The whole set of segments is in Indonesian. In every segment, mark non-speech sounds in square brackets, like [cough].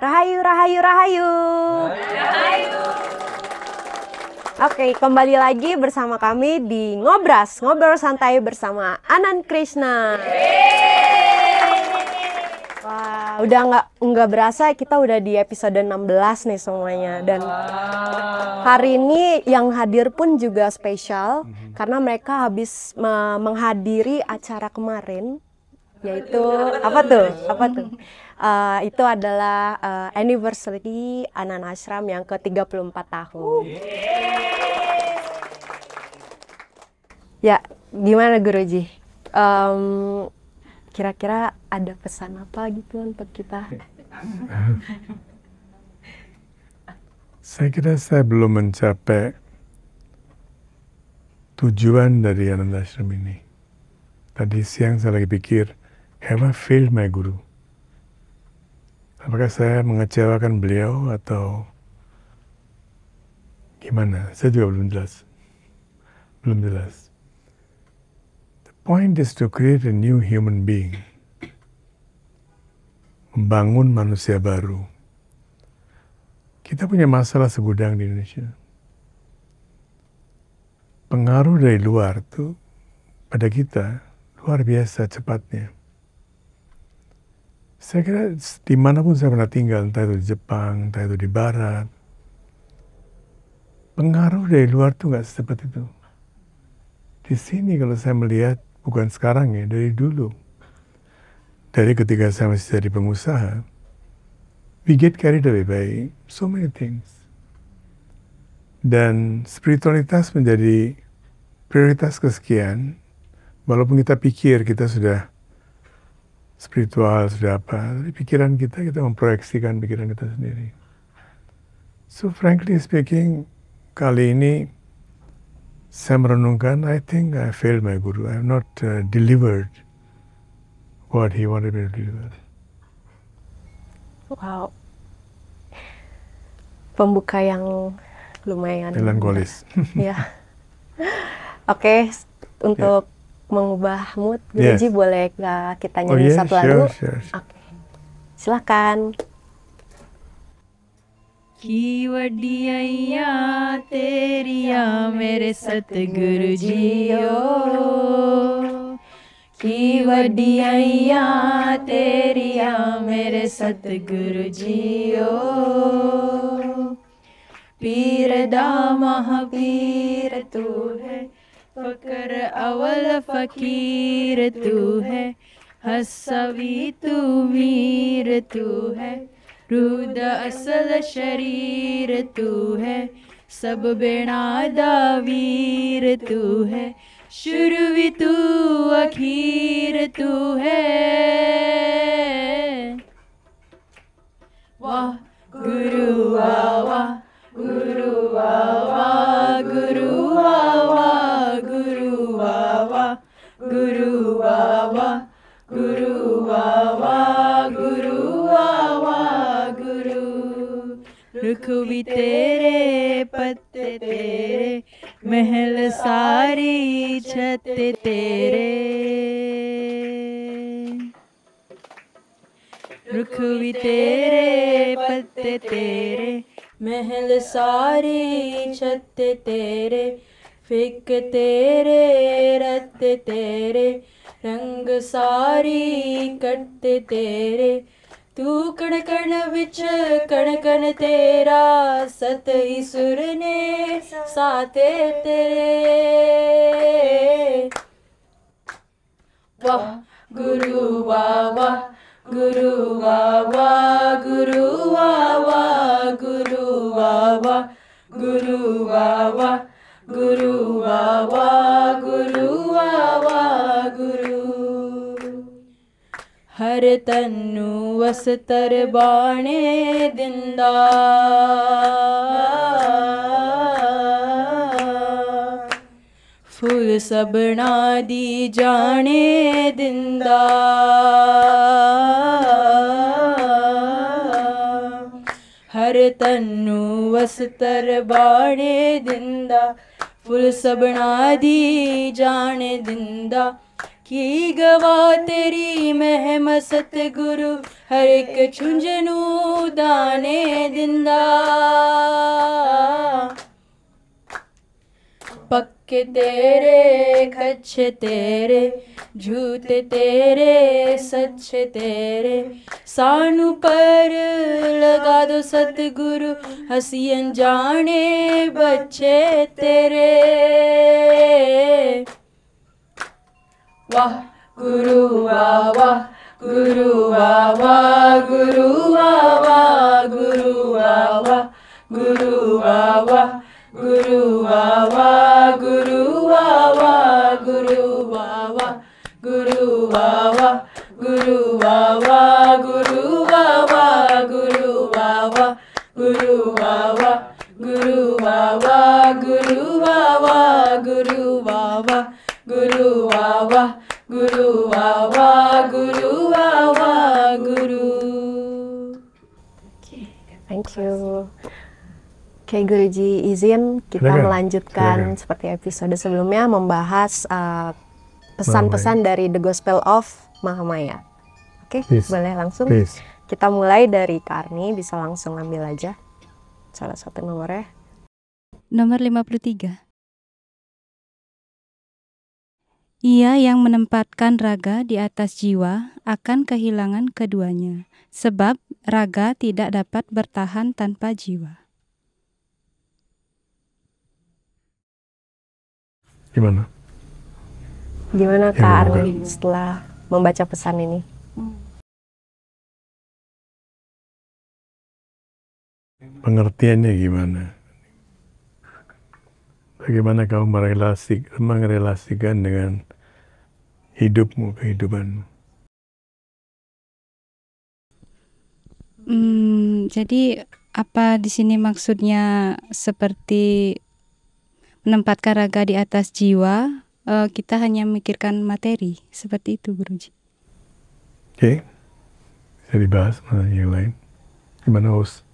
Rahayu, rahayu, rahayu. Rahayu. Oke, kembali lagi bersama kami di Ngobras, ngobrol santai bersama Anan Krishna. Wah, wow, udah nggak nggak berasa kita udah di episode 16 nih semuanya dan hari ini yang hadir pun juga spesial mhm. karena mereka habis menghadiri acara kemarin yaitu apa tuh? Apa tuh? Eh, itu adalah uh, anniversary Anan Ashram yang ke-34 tahun. Ya, gimana Guruji? Um, kira-kira ada pesan apa gitu untuk kita? saya kira saya belum mencapai tujuan dari Ananda Ashram ini. Tadi siang saya lagi pikir, have I failed my guru? apakah saya mengecewakan beliau atau gimana? Saya juga belum jelas. Belum jelas. The point is to create a new human being. Membangun manusia baru. Kita punya masalah segudang di Indonesia. Pengaruh dari luar tuh pada kita luar biasa cepatnya. Saya kira dimanapun saya pernah tinggal, entah itu di Jepang, entah itu di Barat, pengaruh dari luar tuh nggak seperti itu. Di sini kalau saya melihat, bukan sekarang ya, dari dulu. Dari ketika saya masih jadi pengusaha, we get carried away by so many things. Dan spiritualitas menjadi prioritas kesekian, walaupun kita pikir kita sudah spiritual sudah apa tapi pikiran kita kita memproyeksikan pikiran kita sendiri so frankly speaking kali ini saya merenungkan I think I failed my guru I have not uh, delivered what he wanted me to deliver wow pembuka yang lumayan melankolis [laughs] ya oke untuk yeah mengubah mood Guruji yes. boleh gak kita oh, nyanyi oh, iya, yes, satu lagu? Sure, sure. Okay. Silakan. Ki wadiya teriya mere sat ji o Ki wadiya teriya mere sat ji o Peer da mahaveer tu hai فکر اول فقیر تو ہے حسوی تو میر تو ہے رود اصل شریر تو ہے سب بینا داویر تو ہے شروی تو اخیر تو ہے واہ گروہ واہ گروہ واہ واہ گرو آ واہ گرو آ واہ گرو رکھوی تیرے پتے محل ساری چھ رخ تیرے پتے محل ساری تیرے فک تیرے رت تیرے رنگ ساری ہی سر نے ساتے واہ گرو واہ گرو واہ گرو واہ گرو واہ گرو واہ گرو واہ گرو واہ گرو ਹਰ ਤਨੂ ਵਸਤਰ ਬਾਣੇ ਦਿੰਦਾ ਫੁੱਲ ਸਬਣਾ ਦੀ ਜਾਣੇ ਦਿੰਦਾ ਹਰ ਤਨੂ ਵਸਤਰ ਬਾਣੇ ਦਿੰਦਾ ਫੁੱਲ ਸਬਣਾ ਦੀ ਜਾਣੇ ਦਿੰਦਾ کی گواہ تیری مہم ست گرو ہر ایک چھنجنو دانے دندہ پکے تیرے کچھ جھوٹے تیرے سچ تیرے سانو پر لگا دو ست گرو ہسین جانے بچے تیرے wah, guru wah wah, guru wah wah, guru wah wah, guru wah wah, guru wah wah, guru wah wah, guru wah wah, guru wah wah, guru wah wah, guru wah wah, guru wah wah, guru wah wah, guru wah wah, guru wah wah, guru wah wah, guru wah wah. guru wawa guru wawa guru wawa guru okay, thank you Oke okay, Guruji izin kita Silakan. melanjutkan Silakan. seperti episode sebelumnya membahas uh, pesan-pesan uh, dari The Gospel of Mahamaya. Oke, okay, boleh langsung. Please. Kita mulai dari Karni, bisa langsung ambil aja salah satu nomornya. Nomor 53. Ia yang menempatkan raga di atas jiwa akan kehilangan keduanya, sebab raga tidak dapat bertahan tanpa jiwa. Gimana? Gimana Kak ya, Arwin setelah membaca pesan ini? Pengertiannya gimana? bagaimana kamu merelasi, merelasikan dengan hidupmu, kehidupanmu? Hmm, jadi apa di sini maksudnya seperti menempatkan raga di atas jiwa, eh, kita hanya memikirkan materi seperti itu, Guruji. Oke, okay. bisa dibahas mana yang lain. Gimana host?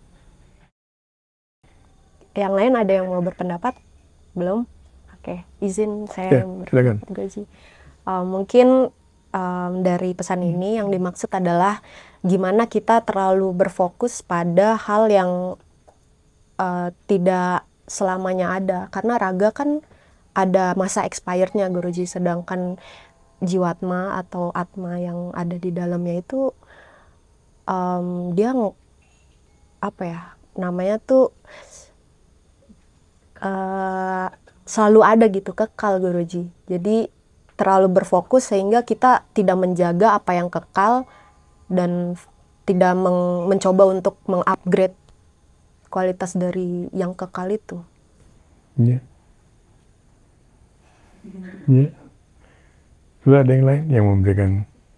Yang lain ada yang mau berpendapat? Belum? Oke, okay. izin saya yeah, iya, Uh, ehm, mungkin um, dari pesan ini hmm. yang dimaksud adalah gimana kita terlalu berfokus pada hal yang uh, tidak selamanya ada karena raga kan ada masa expirednya Guruji sedangkan jiwatma atau atma yang ada di dalamnya itu um, dia apa ya namanya tuh Eh, selalu ada gitu kekal Guruji. Jadi terlalu berfokus sehingga kita tidak menjaga apa yang kekal dan tidak mencoba untuk mengupgrade kualitas dari yang kekal itu. Iya. Yeah. Iya. Sudah ada yang lain yang memberikan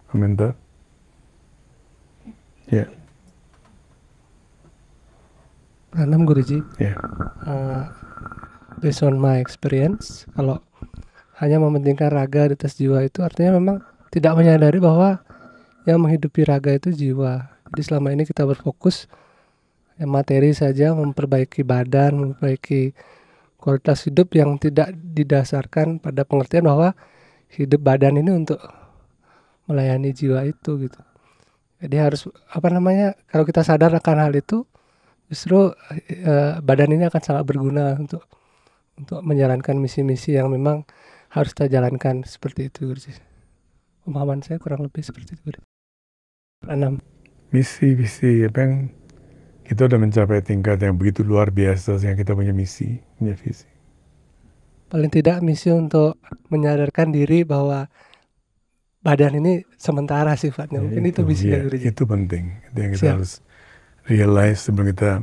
komentar? Ya. Yeah. Pranam Guruji. Yeah. Ya. Uh, based on my experience, kalau hanya mementingkan raga di atas jiwa itu artinya memang tidak menyadari bahwa yang menghidupi raga itu jiwa. Jadi selama ini kita berfokus ya materi saja memperbaiki badan, memperbaiki kualitas hidup yang tidak didasarkan pada pengertian bahwa hidup badan ini untuk melayani jiwa itu gitu. Jadi harus apa namanya? Kalau kita sadar akan hal itu, justru uh, badan ini akan sangat berguna untuk untuk menjalankan misi-misi yang memang harus kita jalankan seperti itu Gurji. Pemahaman saya kurang lebih seperti itu Enam Misi-misi apa ya, yang kita sudah mencapai tingkat yang begitu luar biasa sehingga kita punya misi, punya visi. Paling tidak misi untuk menyadarkan diri bahwa badan ini sementara sifatnya. Ya, Mungkin itu, itu misi ya, Itu penting. Itu yang kita Siap. harus realize sebelum kita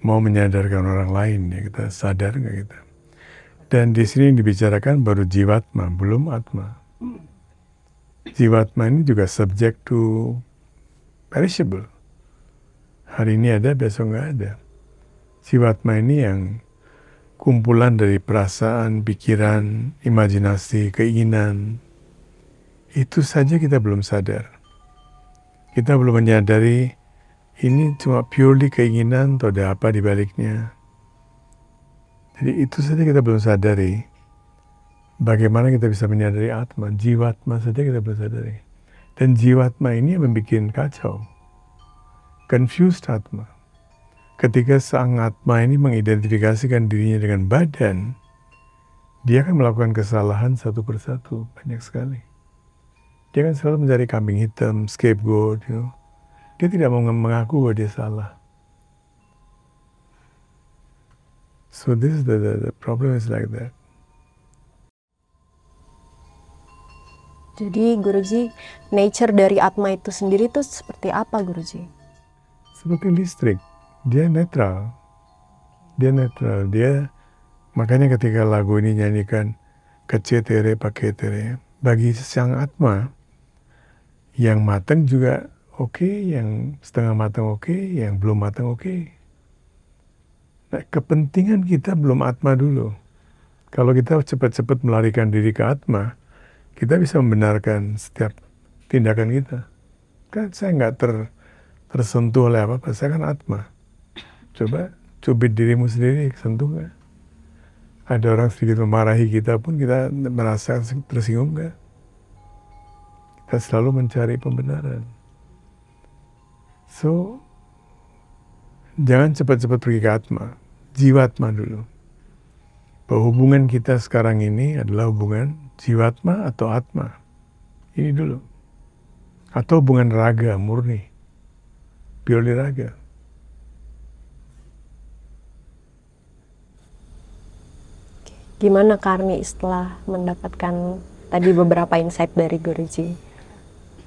mau menyadarkan orang lain ya kita sadar nggak kita dan di sini dibicarakan baru jiwatma belum atma jiwatma ini juga subject to perishable hari ini ada besok nggak ada jiwatma ini yang kumpulan dari perasaan pikiran imajinasi keinginan itu saja kita belum sadar kita belum menyadari ini cuma purely keinginan atau ada apa di baliknya. Jadi itu saja kita belum sadari. Bagaimana kita bisa menyadari atma, jiwa atma saja kita belum sadari. Dan jiwa atma ini yang membuat kacau. Confused atma. Ketika sang atma ini mengidentifikasikan dirinya dengan badan, dia akan melakukan kesalahan satu persatu, banyak sekali. Dia akan selalu mencari kambing hitam, scapegoat, you know dia tidak mau mengaku bahwa dia salah. So this the, the, the problem is like that. Jadi Guruji, nature dari atma itu sendiri itu seperti apa Guruji? Seperti listrik, dia netral. Dia netral, dia makanya ketika lagu ini nyanyikan kecil tere pakai tere, bagi sang atma yang mateng juga oke, okay, yang setengah matang oke, okay, yang belum matang oke. Okay. Nah, kepentingan kita belum atma dulu. Kalau kita cepat-cepat melarikan diri ke atma, kita bisa membenarkan setiap tindakan kita. Kan saya nggak ter, tersentuh oleh apa-apa, saya kan atma. Coba cubit dirimu sendiri, sentuh nggak? Ada orang sedikit memarahi kita pun kita merasa tersinggung nggak? Kita selalu mencari pembenaran. So, jangan cepat-cepat pergi ke atma, jiwatma dulu. Perhubungan kita sekarang ini adalah hubungan jiwatma atau atma. Ini dulu. Atau hubungan raga murni, purely raga. Gimana Karni setelah mendapatkan tadi beberapa insight dari Guruji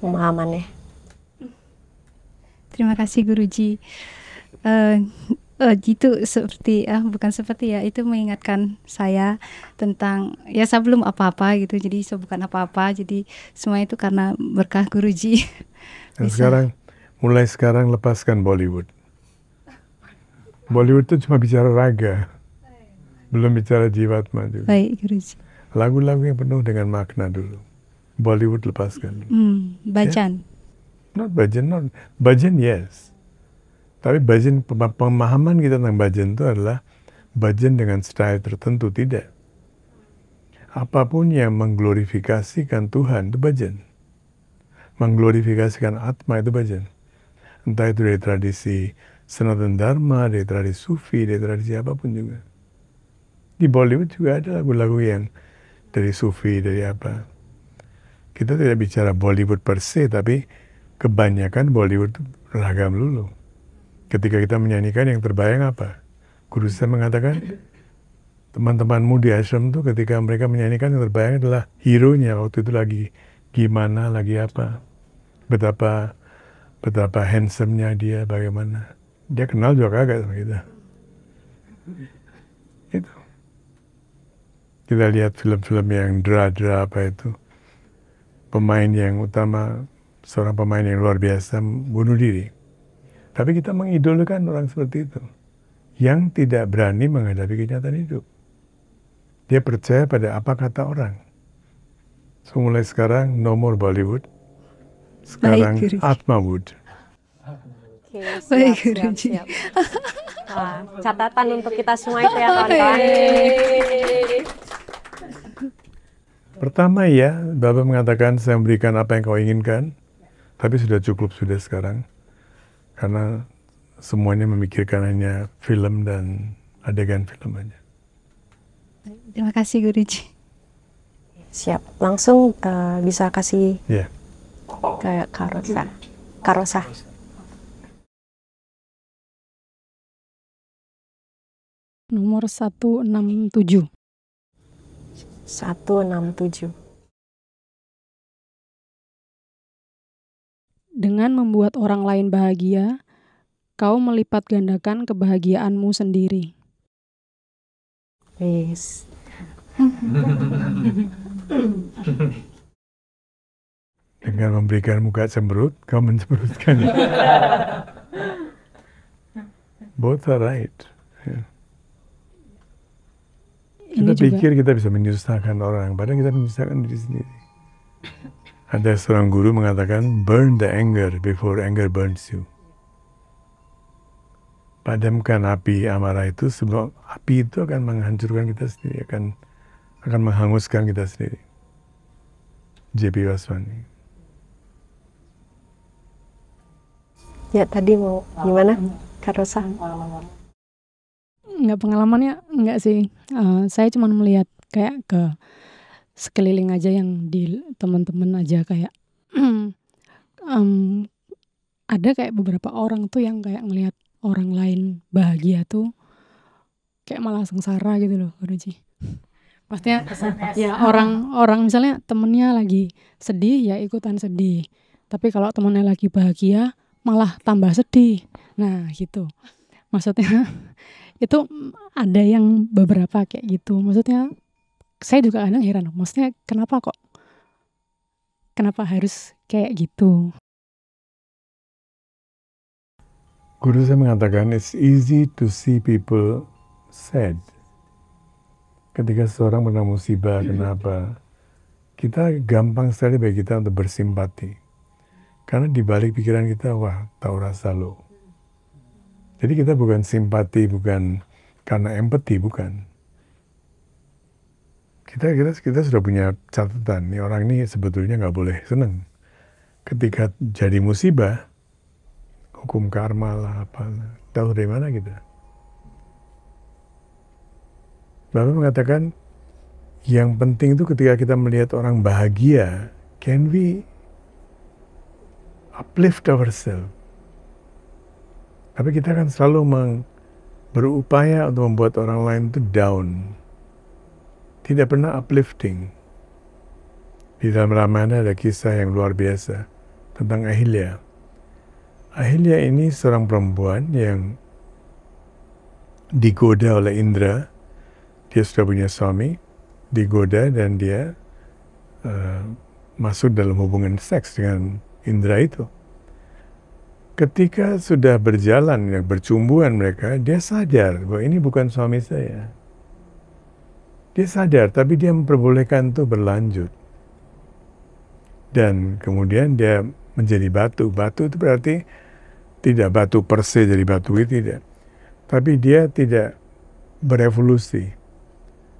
pemahamannya? terima kasih Guruji. Uh, eh, uh, oh, gitu seperti ah bukan seperti ya itu mengingatkan saya tentang ya saya belum apa-apa gitu jadi saya bukan apa-apa jadi semua itu karena berkah guruji [laughs] dan sekarang mulai sekarang lepaskan Bollywood Bollywood itu cuma bicara raga belum bicara jiwatma juga baik guruji lagu-lagu yang penuh dengan makna dulu Bollywood lepaskan hmm, Bacaan. bacan ya? Not bhajan, not bhajan yes. Tapi bhajan pemahaman kita tentang bhajan itu adalah bhajan dengan style tertentu tidak. Apapun yang mengglorifikasikan Tuhan itu bhajan. Mengglorifikasikan Atma itu bhajan. Entah itu dari tradisi Sanatan Dharma, dari tradisi Sufi, dari tradisi apapun juga. Di Bollywood juga ada lagu-lagu yang dari Sufi, dari apa. Kita tidak bicara Bollywood per se, tapi kebanyakan Bollywood itu dulu. Ketika kita menyanyikan yang terbayang apa? Guru saya mengatakan teman-temanmu di ashram tuh ketika mereka menyanyikan yang terbayang adalah hero-nya waktu itu lagi gimana, lagi apa. Betapa betapa handsome-nya dia, bagaimana. Dia kenal juga kagak sama kita. Itu. Kita lihat film-film yang dra-dra apa itu. Pemain yang utama seorang pemain yang luar biasa bunuh diri. Tapi kita mengidolakan orang seperti itu yang tidak berani menghadapi kenyataan hidup. Dia percaya pada apa kata orang. So, mulai sekarang nomor Bollywood. Sekarang Baik, Atmawood. Oke, okay, siap, siap, siap. Nah, catatan untuk kita semua itu ya kawan-kawan. Pertama ya, Bapak mengatakan saya memberikan apa yang kau inginkan, tapi sudah cukup sudah sekarang karena semuanya memikirkan hanya film dan adegan film aja. Terima kasih Guruji. Siap, langsung uh, bisa kasih yeah. ke Karosa. Karosa. Nomor 167. 167. Dengan membuat orang lain bahagia, kau melipat gandakan kebahagiaanmu sendiri. Yes. Dengan memberikan muka cemberut, kau mencemberutkan. Both are right. Yeah. Ini kita juga. pikir kita bisa menyusahkan orang, padahal kita menyusahkan diri sendiri. Ada seorang guru mengatakan, burn the anger before anger burns you. Padamkan api amarah itu sebelum api itu akan menghancurkan kita sendiri, akan akan menghanguskan kita sendiri. JP Waswani. Ya tadi mau gimana, Karosa? Enggak pengalamannya, enggak sih. Uh, saya cuma melihat kayak ke sekeliling aja yang di teman-teman aja kayak um, [clears throat] ada kayak beberapa orang tuh yang kayak ngelihat orang lain bahagia tuh kayak malah sengsara gitu loh Guruji. Maksudnya ya orang orang misalnya temennya lagi sedih ya ikutan sedih. Tapi kalau temennya lagi bahagia malah tambah sedih. Nah, gitu. Maksudnya [laughs] itu ada yang beberapa kayak gitu. Maksudnya saya juga kadang heran maksudnya kenapa kok kenapa harus kayak gitu Guru saya mengatakan it's easy to see people sad ketika seseorang pernah musibah hmm. kenapa kita gampang sekali bagi kita untuk bersimpati karena di balik pikiran kita wah tahu rasa lo jadi kita bukan simpati bukan karena empati bukan kita kita kita sudah punya catatan nih orang ini sebetulnya nggak boleh seneng ketika jadi musibah hukum karma lah apa tahu dari mana kita Bapak mengatakan yang penting itu ketika kita melihat orang bahagia can we uplift ourselves tapi kita kan selalu meng, berupaya untuk membuat orang lain itu down tidak pernah uplifting. Di dalam ada kisah yang luar biasa tentang Ahilya. Ahilya ini seorang perempuan yang digoda oleh Indra. Dia sudah punya suami, digoda dan dia uh, masuk dalam hubungan seks dengan Indra itu. Ketika sudah berjalan, bercumbuan mereka, dia sadar bahwa ini bukan suami saya dia sadar, tapi dia memperbolehkan itu berlanjut. Dan kemudian dia menjadi batu. Batu itu berarti tidak batu perse jadi batu itu tidak. Tapi dia tidak berevolusi.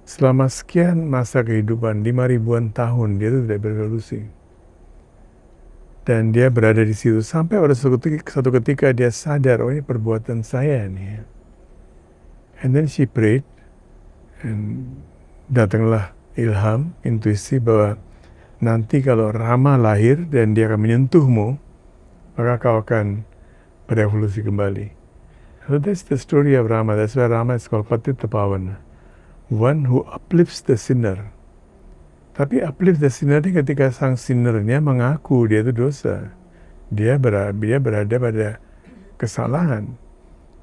Selama sekian masa kehidupan, lima ribuan tahun, dia itu tidak berevolusi. Dan dia berada di situ sampai pada suatu ketika, satu ketika dia sadar, oh ini perbuatan saya nih. Ya. And then she prayed and datanglah ilham, intuisi bahwa nanti kalau Rama lahir dan dia akan menyentuhmu, maka kau akan berevolusi kembali. So that's the story of Rama. That's why Rama is called Patita Pavana. One who uplifts the sinner. Tapi uplift the sinner ini ketika sang sinnernya mengaku dia itu dosa. Dia, berada dia berada pada kesalahan.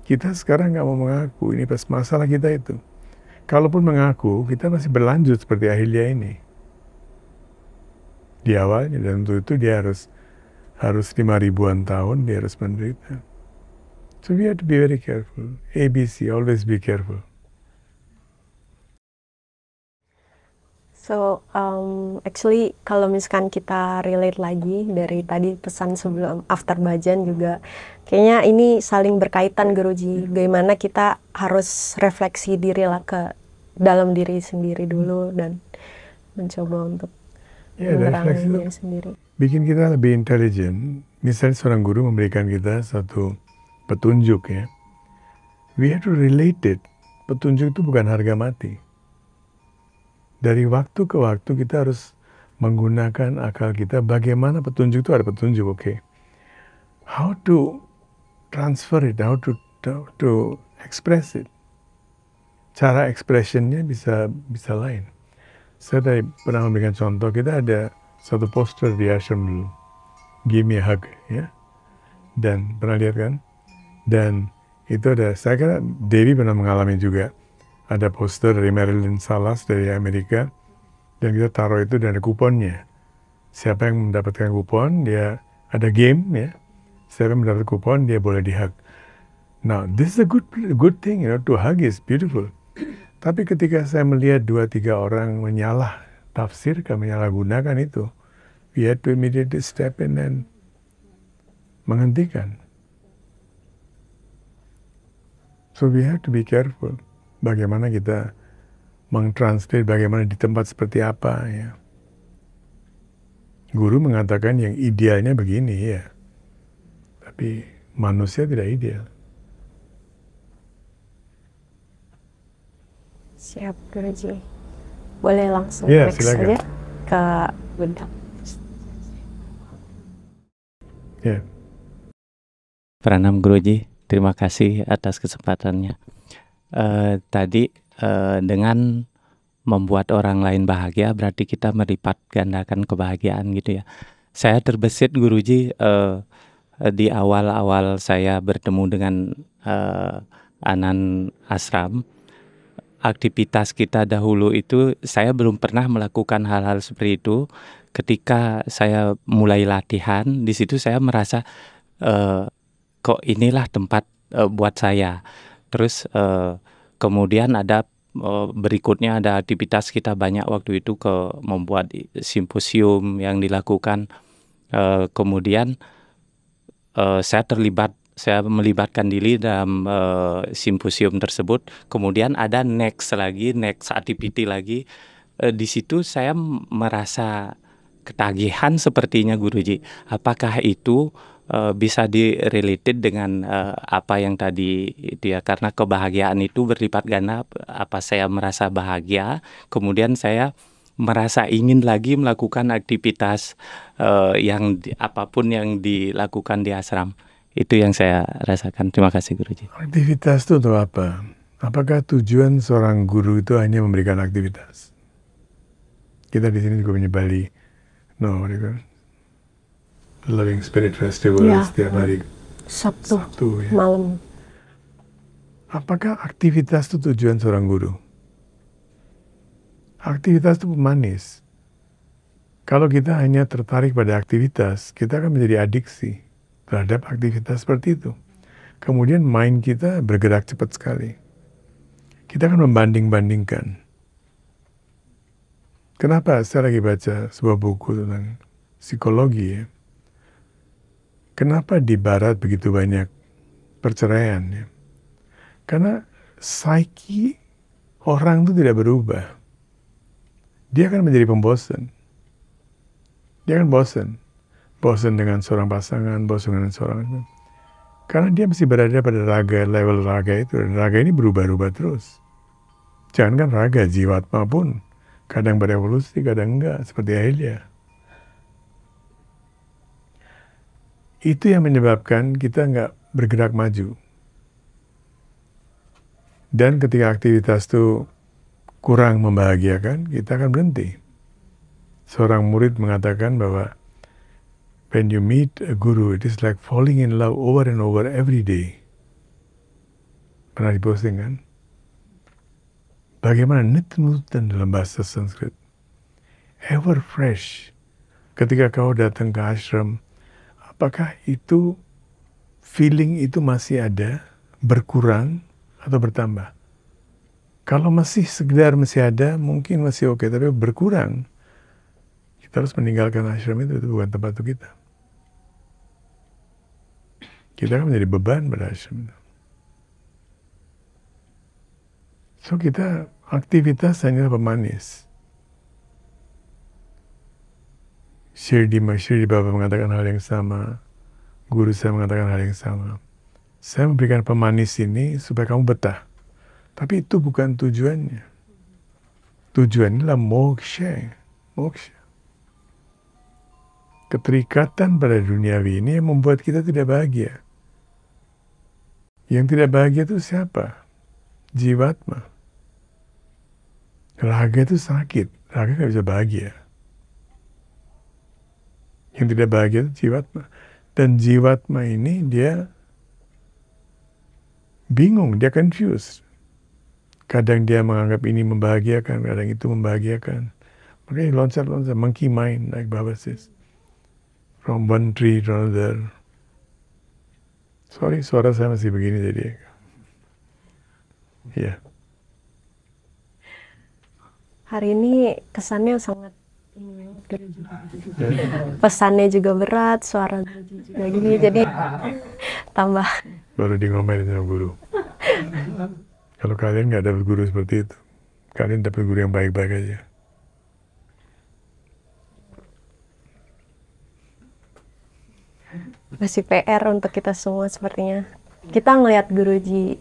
Kita sekarang nggak mau mengaku. Ini pas masalah kita itu kalaupun mengaku, kita masih berlanjut seperti Ahilya ini. Di awalnya, dan untuk itu dia harus harus lima ribuan tahun dia harus menderita. So we have to be very careful. ABC, always be careful. So um, actually kalau misalkan kita relate lagi dari tadi pesan sebelum after bajan juga kayaknya ini saling berkaitan Guruji. Bagaimana kita harus refleksi diri lah ke dalam diri sendiri dulu dan mencoba untuk ya, diri sendiri. Bikin kita lebih intelijen. Misalnya seorang guru memberikan kita satu petunjuk ya. We have to relate it. Petunjuk itu bukan harga mati dari waktu ke waktu kita harus menggunakan akal kita bagaimana petunjuk itu ada petunjuk oke okay. how to transfer it how to to, to express it cara expressionnya bisa bisa lain saya tadi pernah memberikan contoh kita ada satu poster di ashram dulu give me a hug ya dan pernah lihat kan dan itu ada saya kira Dewi pernah mengalami juga ada poster dari Marilyn Salas dari Amerika dan kita taruh itu dan ada kuponnya. Siapa yang mendapatkan kupon dia ada game ya. Siapa yang mendapat kupon dia boleh dihug. Now this is a good good thing you know to hug is beautiful. [clears throat] Tapi ketika saya melihat dua tiga orang menyalah tafsirkan menyalahgunakan itu, we had to immediately step in and menghentikan. So we have to be careful bagaimana kita mengtranslate bagaimana di tempat seperti apa ya. Guru mengatakan yang idealnya begini ya. Tapi manusia tidak ideal. Siap, Guruji. Boleh langsung ya, next silakan. ke Bunda. Ya. Pranam Guruji, terima kasih atas kesempatannya uh, tadi uh, dengan membuat orang lain bahagia berarti kita meripat gandakan kebahagiaan gitu ya. Saya terbesit Guruji uh, eh, di awal-awal saya bertemu dengan uh, Anan Asram aktivitas kita dahulu itu saya belum pernah melakukan hal-hal seperti itu. Ketika saya mulai latihan, di situ saya merasa uh, kok inilah tempat uh, buat saya. Terus uh, kemudian ada uh, berikutnya ada aktivitas kita banyak waktu itu ke membuat simposium yang dilakukan. Uh, kemudian uh, saya terlibat saya melibatkan diri dalam uh, simposium tersebut. Kemudian ada next lagi, next activity lagi. Uh, di situ saya merasa ketagihan sepertinya Guruji. Apakah itu uh, bisa direlated dengan uh, apa yang tadi dia karena kebahagiaan itu berlipat ganda apa saya merasa bahagia kemudian saya merasa ingin lagi melakukan aktivitas uh, yang di, apapun yang dilakukan di asram itu yang saya rasakan terima kasih guruji aktivitas itu untuk apa apakah tujuan seorang guru itu hanya memberikan aktivitas kita di sini juga punya Bali no gitu. Loving Spirit Festival ya. setiap hari Sabtu, Sabtu ya. malam. Apakah aktivitas itu tujuan seorang guru? Aktivitas itu manis. Kalau kita hanya tertarik pada aktivitas, kita akan menjadi adiksi terhadap aktivitas seperti itu. Kemudian mind kita bergerak cepat sekali. Kita akan membanding-bandingkan. Kenapa saya lagi baca sebuah buku tentang psikologi ya? Kenapa di Barat begitu banyak perceraian? Ya? Karena psyche orang itu tidak berubah. Dia akan menjadi pembosan. Dia akan bosan. Bosan dengan seorang pasangan, bosan dengan seorang itu. Karena dia masih berada pada raga, level raga itu. Dan raga ini berubah-ubah terus. Jangan kan raga, jiwa pun. Kadang berevolusi, kadang enggak. Seperti Aelia. Itu yang menyebabkan kita nggak bergerak maju. Dan ketika aktivitas itu kurang membahagiakan, kita akan berhenti. Seorang murid mengatakan bahwa when you meet a guru, it is like falling in love over and over every day. Pernah diposting kan? Bagaimana nitnutan dalam bahasa Sanskrit? Ever fresh. Ketika kau datang ke ashram, apakah itu feeling itu masih ada, berkurang atau bertambah? Kalau masih sekedar masih ada, mungkin masih oke, okay, tapi berkurang, kita harus meninggalkan ashram itu, itu bukan tempat untuk kita. Kita akan menjadi beban pada ashram itu. So kita aktivitas hanya pemanis. Shirdi di Baba mengatakan hal yang sama. Guru saya mengatakan hal yang sama. Saya memberikan pemanis ini supaya kamu betah. Tapi itu bukan tujuannya. Tujuannya adalah moksha. Moksha. Keterikatan pada duniawi ini yang membuat kita tidak bahagia. Yang tidak bahagia itu siapa? Jiwatma. Raga itu sakit. Raga nggak bisa bahagia yang tidak bahagia itu jiwatma. Dan jiwatma ini dia bingung, dia confused. Kadang dia menganggap ini membahagiakan, kadang itu membahagiakan. Makanya loncat-loncat, monkey mind, like Baba says. From one tree to another. Sorry, suara saya masih begini jadi. Ya. Yeah. Hari ini kesannya sangat Hmm, pesannya juga berat suara juga gini jadi [laughs] tambah baru di ngomelin sama guru kalau kalian nggak dapat guru seperti itu kalian dapet guru yang baik-baik aja masih PR untuk kita semua sepertinya kita ngelihat guruji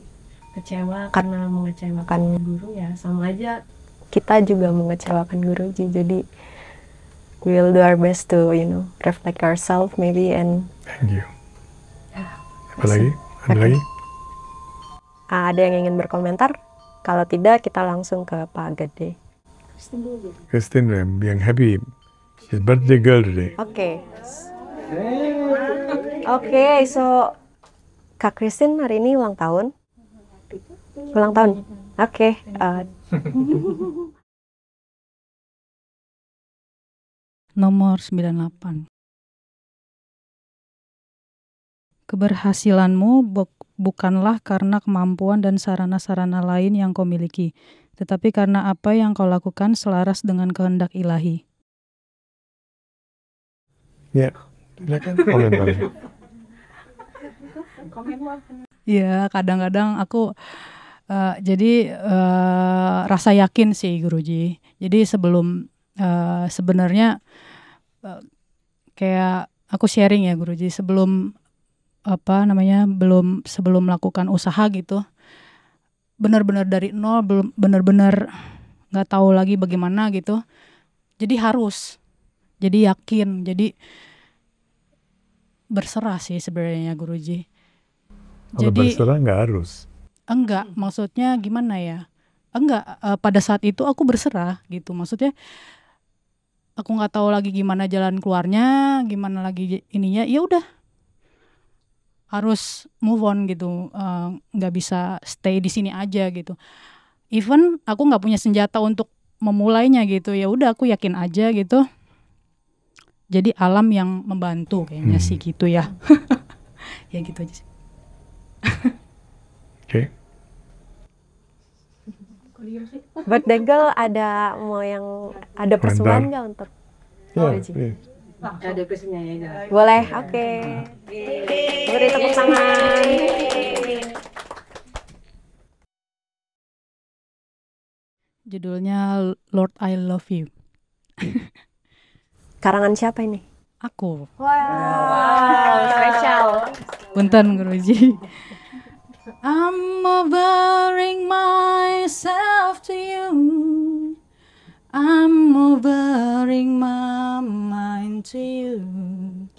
kecewa karena mengecewakan guru ya sama aja kita juga mengecewakan guruji jadi we will do our best to you know reflect ourselves maybe and thank you yeah, apa lagi ada okay. lagi ada yang ingin berkomentar kalau tidak kita langsung ke Pak Gede Christine Rem yang happy his birthday girl today oke okay. oke okay, so Kak Christine hari ini ulang tahun ulang tahun oke okay. Iya. uh, eh. [laughs] nomor 98. Keberhasilanmu bukanlah karena kemampuan dan sarana-sarana lain yang kau miliki, tetapi karena apa yang kau lakukan selaras dengan kehendak ilahi. Ya, silakan komen Iya, kadang-kadang aku uh, jadi uh, rasa yakin sih Guruji. Jadi sebelum uh, sebenarnya Eh, kayak aku sharing ya Guruji, sebelum apa namanya belum sebelum melakukan usaha gitu benar-benar dari nol belum benar-benar nggak tahu lagi bagaimana gitu jadi harus jadi yakin jadi berserah sih sebenarnya guruji kalau jadi berserah nggak harus enggak maksudnya gimana ya enggak eh, pada saat itu aku berserah gitu maksudnya aku nggak tahu lagi gimana jalan keluarnya gimana lagi ininya ya udah harus move on gitu eh, nggak uh, bisa stay di sini aja gitu even aku nggak punya senjata untuk memulainya gitu ya udah aku yakin aja gitu jadi alam yang membantu kayaknya hmm. sih gitu ya [laughs] ya gitu aja sih [laughs] Buat Degel ada mau yang ada persembahan nggak untuk iya, iya. Ya, yeah, ada pesennya ya. Boleh, oke. Okay. Beri tepuk tangan. Judulnya Lord I Love You. [laughs] Karangan siapa ini? Aku. Wow, wow. wow. spesial. Punten Guruji. I'm offering myself to you. I'm offering my mind to you.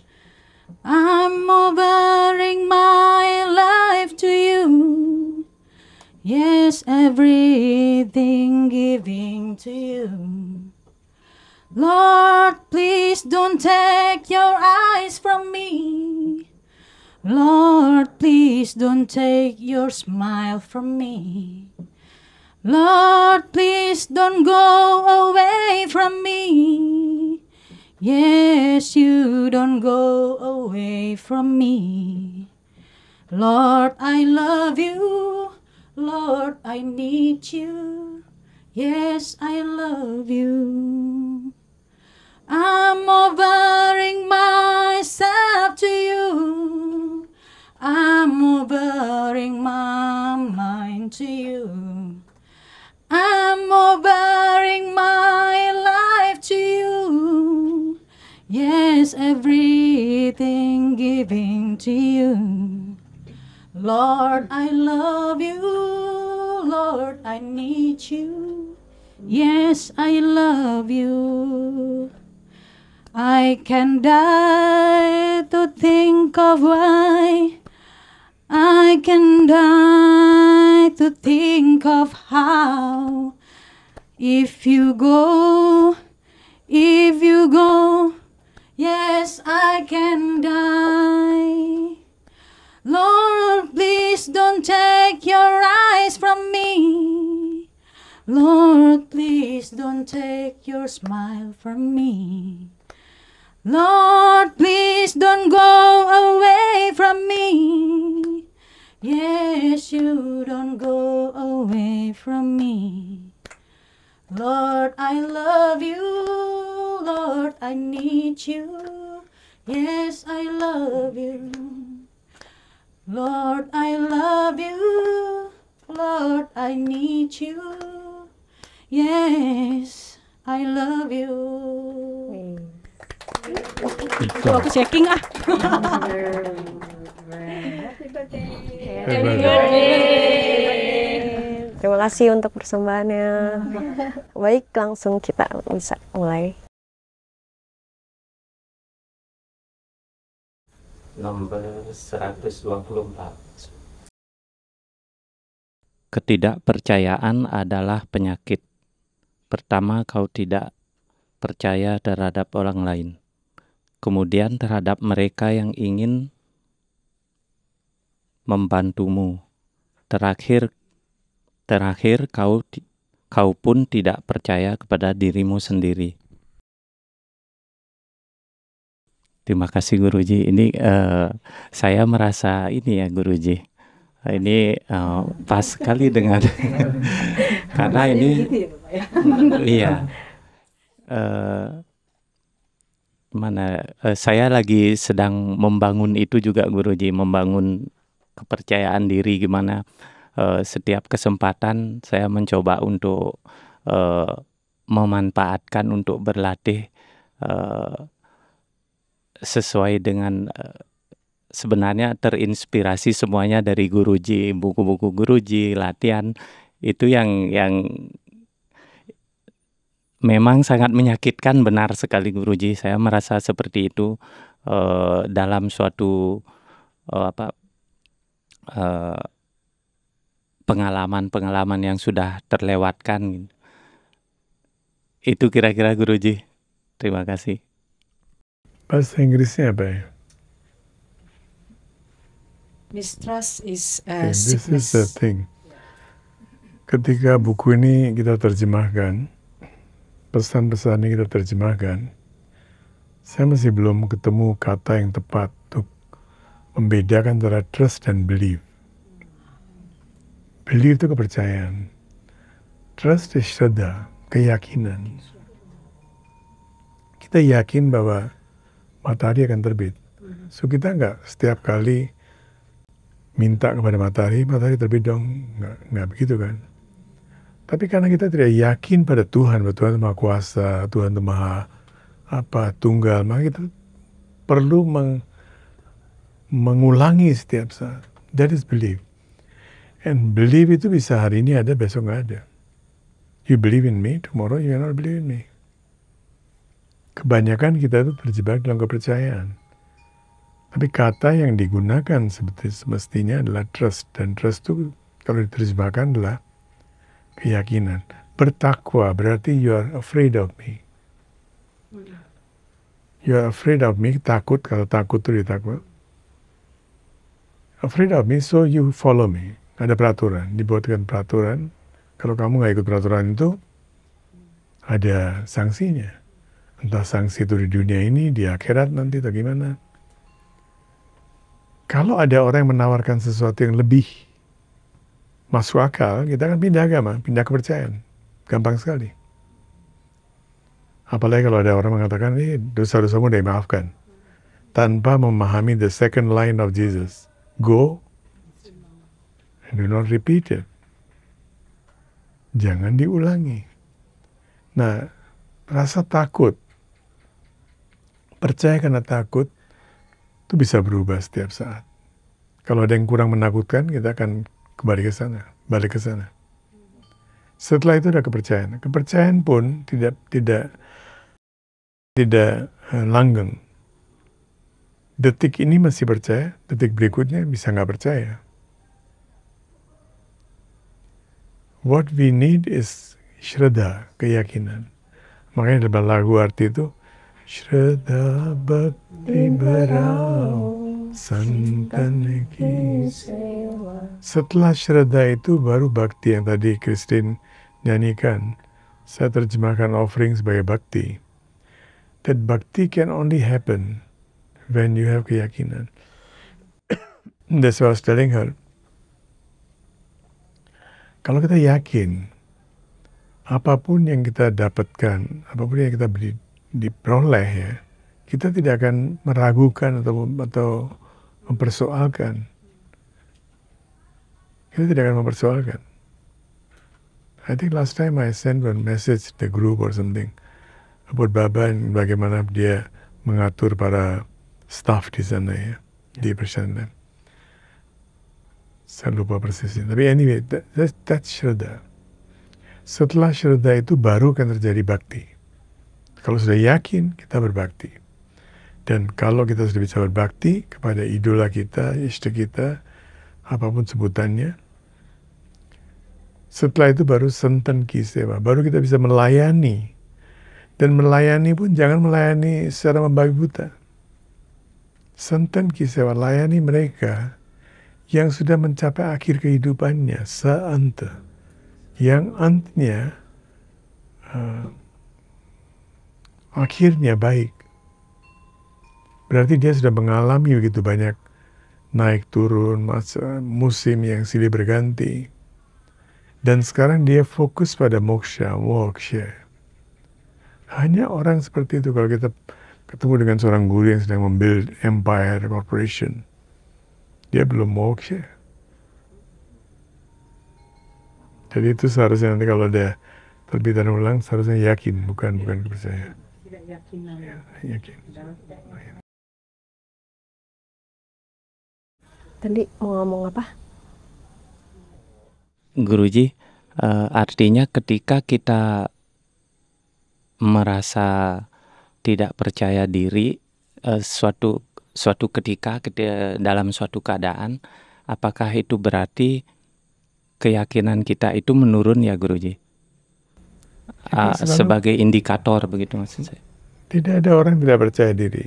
I'm offering my life to you. Yes, everything giving to you. Lord, please don't take your eyes from me. Lord, please don't take your smile from me. Lord, please don't go away from me. Yes, you don't go away from me. Lord, I love you. Lord, I need you. Yes, I love you. I'm offering myself to you. I'm offering my mind to you. I'm offering my life to you. Yes, everything giving to you. Lord, I love you. Lord, I need you. Yes, I love you. I can die to think of why. I can die to think of how. If you go, if you go, yes, I can die. Lord, please don't take your eyes from me. Lord, please don't take your smile from me. Lord, please don't go away from me. Yes, you don't go away from me. Lord, I love you. Lord, I need you. Yes, I love you. Lord, I love you. Lord, I need you. Yes, I love you. Itu aku checking ah. Terima kasih untuk persembahannya. Baik, langsung kita bisa mulai. Nomor 124. Ketidakpercayaan adalah penyakit. Pertama, kau tidak percaya terhadap orang lain kemudian terhadap mereka yang ingin membantumu. Terakhir, terakhir kau kau pun tidak percaya kepada dirimu sendiri. Terima kasih Guruji. Ini uh, saya merasa ini ya Guruji. Ini uh, pas sekali dengan [laughs] karena ini gitu ya, ya? iya. Uh, [laughs] Mana, eh, saya lagi sedang membangun itu juga Guruji, membangun kepercayaan diri gimana, eh, setiap kesempatan saya mencoba untuk, eh, memanfaatkan untuk berlatih, sesuai dengan, sebenarnya terinspirasi semuanya dari Guruji, buku-buku Guruji, latihan, itu yang yang memang sangat menyakitkan benar sekali Guruji. Saya merasa seperti itu e, dalam suatu e, apa eh, pengalaman-pengalaman pengalaman yang sudah terlewatkan. Itu kira-kira Guruji. Terima kasih. Bahasa Inggrisnya apa ya? Mistrust is a okay, sickness. This is the thing. Ketika buku ini kita terjemahkan, pesan-pesan ini kita terjemahkan, saya masih belum ketemu kata yang tepat untuk membedakan antara trust dan belief. Belief itu kepercayaan. Trust is syada, keyakinan. Kita yakin bahwa matahari akan terbit. So kita nggak setiap kali minta kepada matahari, matahari terbit dong. Nggak, nggak begitu kan. Tapi karena kita tidak yakin pada Tuhan, bahwa Tuhan Maha Kuasa, Tuhan itu Maha apa Tunggal, maka kita perlu meng, mengulangi setiap saat. That is believe. And believe itu bisa hari ini ada, besok nggak ada. You believe in me, tomorrow you not believe in me. Kebanyakan kita itu terjebak dalam kepercayaan. Tapi kata yang digunakan seperti semestinya adalah trust. Dan trust itu kalau diterjemahkan adalah keyakinan. Bertakwa berarti you are afraid of me. You are afraid of me, takut, kalau takut itu takut. Afraid of me, so you follow me. Ada peraturan, dibuatkan peraturan. Kalau kamu nggak ikut peraturan itu, ada sanksinya. Entah sanksi itu di dunia ini, di akhirat nanti atau gimana. Kalau ada orang yang menawarkan sesuatu yang lebih masuk akal, kita akan pindah agama, pindah kepercayaan. Gampang sekali. Apalagi kalau ada orang mengatakan, ini dosa-dosamu udah dimaafkan. Tanpa memahami the second line of Jesus. Go and do not repeat it. Jangan diulangi. Nah, rasa takut, percaya karena takut, itu bisa berubah setiap saat. Kalau ada yang kurang menakutkan, kita akan kembali ke sana, balik ke sana. Setelah itu ada kepercayaan. Kepercayaan pun tidak tidak tidak eh, langgeng. Detik ini masih percaya, detik berikutnya bisa nggak percaya. What we need is shraddha, keyakinan. Makanya dalam lagu arti itu, Shraddha Bhakti berau. Santan Setelah Shraddha itu baru bakti yang tadi Christine nyanyikan. Saya terjemahkan offering sebagai bakti That bakti can only happen when you have keyakinan. [coughs] That's what I was telling her. Kalau kita yakin, apapun yang kita dapatkan, apapun yang kita beri, diperoleh ya, kita tidak akan meragukan atau atau mempersoalkan. Kita tidak akan mempersoalkan. I think last time I sent one message to the group or something about and bagaimana dia mengatur para staff di sana ya, ya. di Prashanam. Saya lupa persisnya. Tapi anyway, that, that, that's Shraddha. Setelah Shraddha itu baru akan terjadi bakti. Kalau sudah yakin, kita berbakti. Dan kalau kita sudah bisa berbakti kepada idola kita, istri kita, apapun sebutannya, setelah itu baru senten kisewa, baru kita bisa melayani. Dan melayani pun jangan melayani secara membabi buta. Senten kisewa, layani mereka yang sudah mencapai akhir kehidupannya, seante. Yang antnya uh, akhirnya baik berarti dia sudah mengalami begitu banyak naik turun masa musim yang silih berganti. Dan sekarang dia fokus pada moksha, moksha. Hanya orang seperti itu kalau kita ketemu dengan seorang guru yang sedang membuild empire corporation. Dia belum moksha. Jadi itu seharusnya nanti kalau ada terbitan ulang seharusnya yakin bukan bukan iya, percaya. Tidak yakin. Ya, yakin. Tidak, tidak. Tadi mau ngomong apa? Guruji, uh, eh, artinya ketika kita merasa tidak percaya diri uh, suatu suatu ketika, ketika dalam suatu keadaan, apakah itu berarti keyakinan kita itu menurun ya Guruji? Uh, ah, sebagai indikator begitu maksud saya. Tidak ada orang yang tidak percaya diri.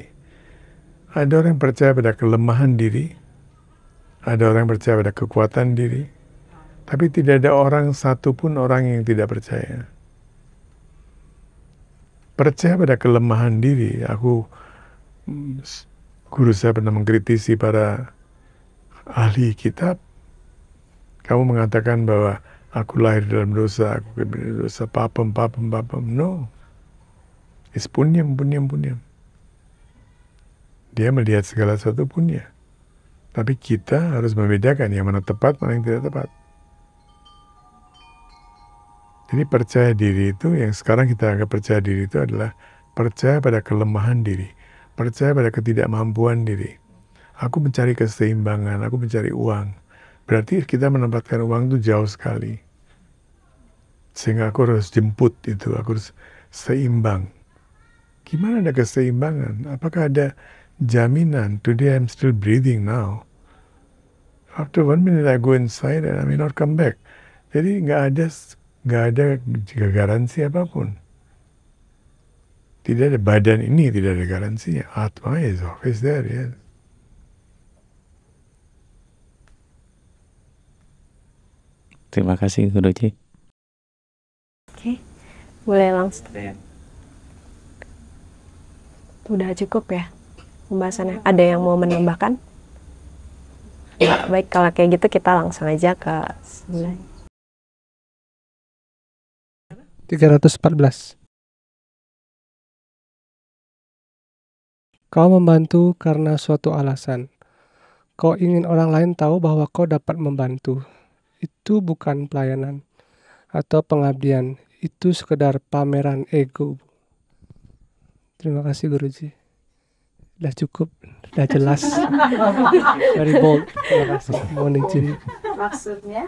Ada orang yang percaya pada kelemahan diri, ada orang yang percaya pada kekuatan diri, tapi tidak ada orang satupun orang yang tidak percaya. Percaya pada kelemahan diri. Aku, mm, guru saya pernah mengkritisi para ahli kitab. Kamu mengatakan bahwa aku lahir dalam dosa, aku dalam dosa, papem, papem, papem. No. Is punyam, punyam, punyam. Dia melihat segala sesuatu punya. Tapi kita harus membedakan yang mana tepat, mana yang tidak tepat. Jadi percaya diri itu yang sekarang kita anggap percaya diri itu adalah percaya pada kelemahan diri, percaya pada ketidakmampuan diri. Aku mencari keseimbangan, aku mencari uang. Berarti kita menempatkan uang itu jauh sekali. Sehingga aku harus jemput itu, aku harus seimbang. Gimana ada keseimbangan? Apakah ada jaminan. Today I'm still breathing now. After one minute I go inside and I may not come back. Jadi nggak ada nggak ada garansi apapun. Tidak ada badan ini tidak ada garansinya. Atma is always there, yes. Terima kasih Guruji. Oke, okay. boleh langsung. Udah cukup ya pembahasannya. Ada yang mau menambahkan? Ya, baik kalau kayak gitu kita langsung aja ke 314. Kau membantu karena suatu alasan. Kau ingin orang lain tahu bahwa kau dapat membantu. Itu bukan pelayanan atau pengabdian. Itu sekedar pameran ego. Terima kasih Guruji. Sudah cukup, sudah jelas. [laughs] Very bold. Terima kasih. Mohon izin. Maksudnya?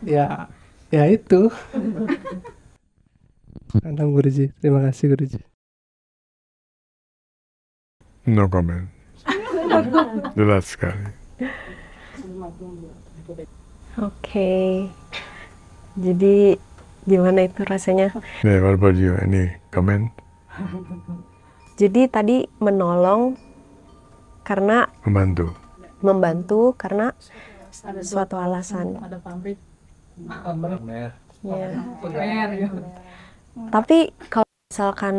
Ya, ya itu. Anam Guruji, terima kasih Guruji. No comment. Jelas sekali. Oke. Okay. Jadi gimana itu rasanya? Yeah, what about you? Any comment? Jadi tadi menolong karena membantu. Membantu karena ada suatu alasan. Ada pamrih. Ya. Iya. Tapi kalau misalkan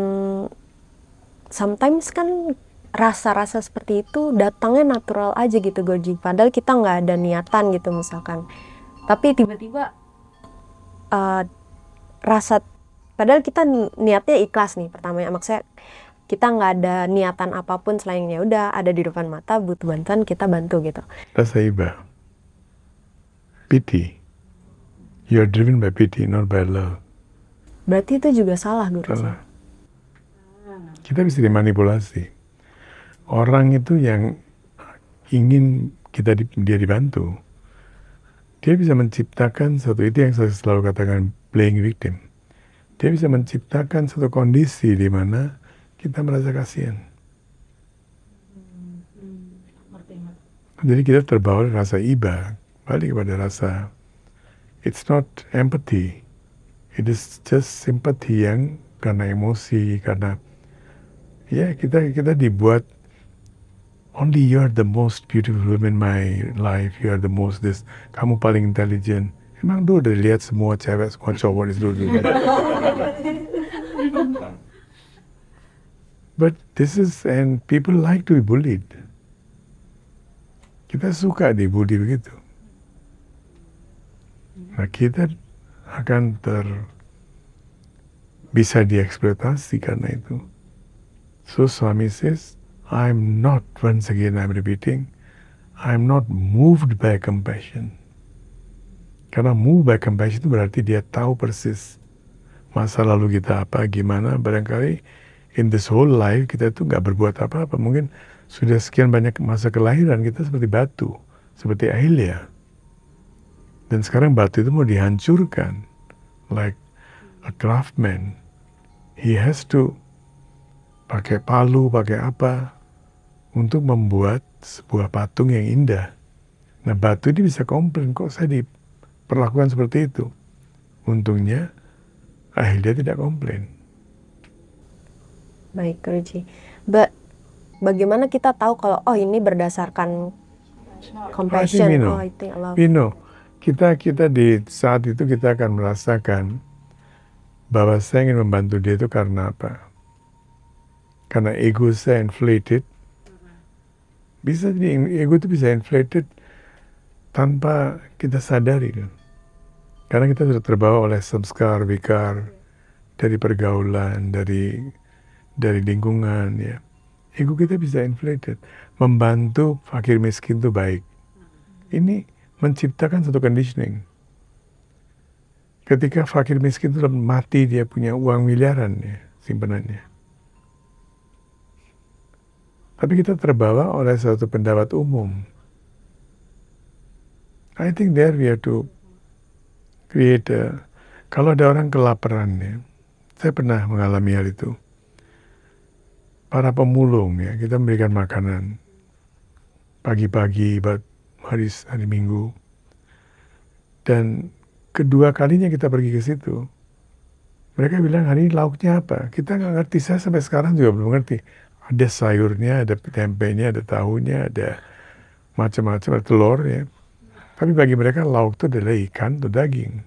sometimes kan rasa-rasa seperti itu datangnya natural aja gitu Goji. Padahal kita nggak ada niatan gitu misalkan. Tapi tiba-tiba uh, rasa padahal kita niatnya ikhlas nih pertama ya maksudnya kita nggak ada niatan apapun selain ya udah ada di depan mata butuh bantuan kita bantu gitu. Rasa iba. Pity. You are driven by pity, not by love. Berarti itu juga salah, Guru. Salah. Kita bisa dimanipulasi. Orang itu yang ingin kita di, dia dibantu, dia bisa menciptakan satu itu yang saya selalu katakan playing victim. Dia bisa menciptakan satu kondisi di mana kita merasa kasihan. Hmm, hmm. Jadi kita terbawa rasa iba, balik kepada rasa it's not empathy, it is just sympathy yang karena emosi, karena ya kita kita dibuat only you are the most beautiful woman in my life, you are the most this, kamu paling intelligent. Emang dulu udah lihat semua cewek, semua cowok di seluruh dunia. [laughs] But this is, and people like to be bullied. Kita suka dibully begitu. Nah kita akan ter bisa dieksploitasi karena itu. So Swami says, I'm not, once again I'm repeating, I'm not moved by compassion. Karena moved by compassion itu berarti dia tahu persis masa lalu kita apa, gimana, barangkali in this whole life kita itu nggak berbuat apa-apa. Mungkin sudah sekian banyak masa kelahiran kita seperti batu, seperti Ahilya. Dan sekarang batu itu mau dihancurkan. Like a craftsman, he has to pakai palu, pakai apa, untuk membuat sebuah patung yang indah. Nah batu ini bisa komplain, kok saya diperlakukan seperti itu? Untungnya, akhirnya tidak komplain. Baik, Guruji. Ba bagaimana kita tahu kalau oh ini berdasarkan nah, compassion? Oh Bino. Oh, I love. kita kita di saat itu kita akan merasakan bahwa saya ingin membantu dia itu karena apa? Karena ego saya inflated. Bisa jadi ego itu bisa inflated tanpa kita sadari kan. Karena kita sudah terbawa oleh samskar, vikar, dari pergaulan, dari dari lingkungan ya ego kita bisa inflated membantu fakir miskin itu baik ini menciptakan satu conditioning ketika fakir miskin itu mati dia punya uang miliaran ya simpanannya tapi kita terbawa oleh suatu pendapat umum I think there we have to create a, kalau ada orang kelaparan ya saya pernah mengalami hal itu para pemulung ya kita memberikan makanan pagi-pagi buat hari hari Minggu dan kedua kalinya kita pergi ke situ mereka bilang hari ini lauknya apa kita nggak ngerti saya sampai sekarang juga belum ngerti ada sayurnya ada tempenya ada tahunya ada macam-macam ada telur ya tapi bagi mereka lauk itu adalah ikan atau daging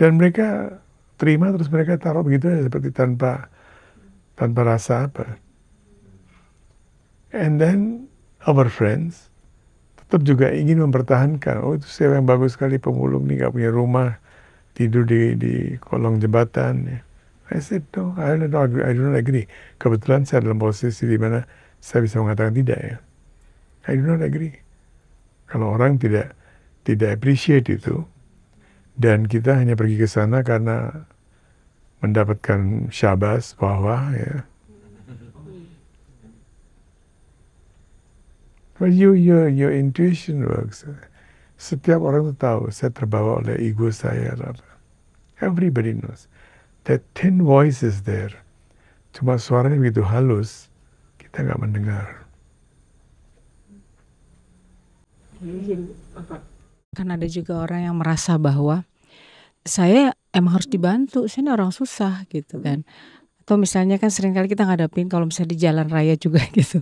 dan mereka terima terus mereka taruh begitu seperti tanpa tanpa rasa apa. And then our friends tetap juga ingin mempertahankan, oh itu sewa yang bagus sekali pemulung nih, gak punya rumah, tidur di, di kolong jembatan. Ya. I said, no, I don't agree. I don't agree. Kebetulan saya dalam posisi di mana saya bisa mengatakan tidak ya. I do not agree. Kalau orang tidak tidak appreciate itu, dan kita hanya pergi ke sana karena mendapatkan syabas bahwa ya. But you, your, your intuition works. Setiap orang itu tahu saya terbawa oleh ego saya lah Everybody knows. That ten voices there. Cuma suaranya begitu halus, kita nggak mendengar. Kan ada juga orang yang merasa bahwa saya emang harus dibantu sih, ini orang susah gitu kan atau misalnya kan sering kali kita ngadapin kalau misalnya di jalan raya juga [laughs] gitu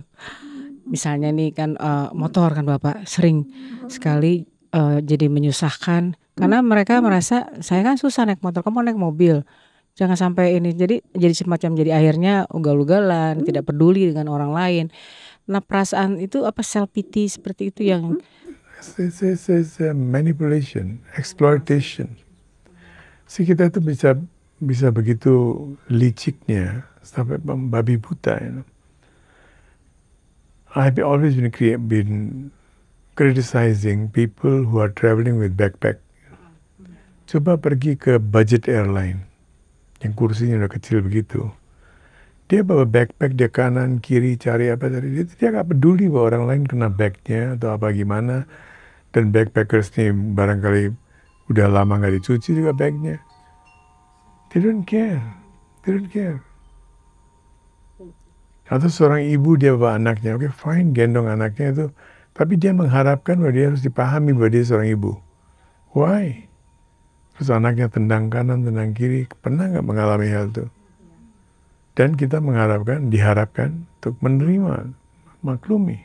misalnya nih kan uh, motor kan bapak sering sekali uh, jadi menyusahkan karena mereka merasa saya kan susah naik motor kamu naik mobil jangan sampai ini jadi jadi semacam jadi akhirnya ugal-ugalan hmm. tidak peduli dengan orang lain nah perasaan itu apa self pity seperti itu yang hmm. it's, it's, it's, it's manipulation exploitation Si kita itu bisa bisa begitu liciknya sampai babi buta. You know. I've always been, been criticizing people who are traveling with backpack. Coba pergi ke budget airline yang kursinya udah kecil begitu. Dia bawa backpack dia kanan kiri cari apa tadi dia dia nggak peduli bahwa orang lain kena bagnya atau apa gimana dan backpackers ini barangkali Udah lama nggak dicuci juga bagnya. They don't care. They don't care. Atau seorang ibu dia bawa anaknya, oke okay, fine gendong anaknya itu. Tapi dia mengharapkan bahwa dia harus dipahami bahwa dia seorang ibu. Why? Terus anaknya tendang kanan, tendang kiri. Pernah nggak mengalami hal itu? Dan kita mengharapkan, diharapkan untuk menerima, maklumi.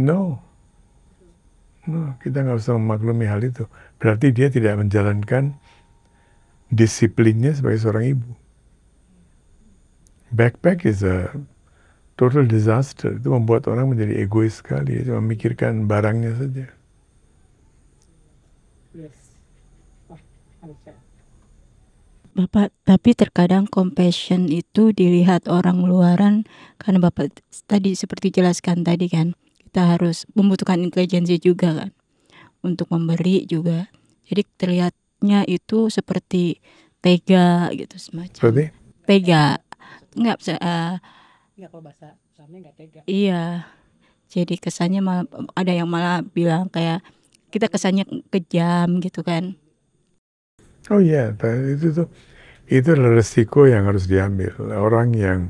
No, kita nggak usah memaklumi hal itu. Berarti dia tidak menjalankan disiplinnya sebagai seorang ibu. Backpack is a total disaster. Itu membuat orang menjadi egois sekali. Cuma memikirkan barangnya saja. Bapak, tapi terkadang compassion itu dilihat orang luaran karena Bapak tadi seperti jelaskan tadi kan, kita harus membutuhkan intelijensi juga kan untuk memberi juga. Jadi terlihatnya itu seperti tega gitu semacam. Berarti? Tega. nggak bisa. Uh, eh, nggak kalau bahasa Islamnya nggak tega. Iya. Jadi kesannya malah, ada yang malah bilang kayak kita kesannya kejam gitu kan. Oh iya, yeah. itu tuh itu adalah resiko yang harus diambil. Orang yang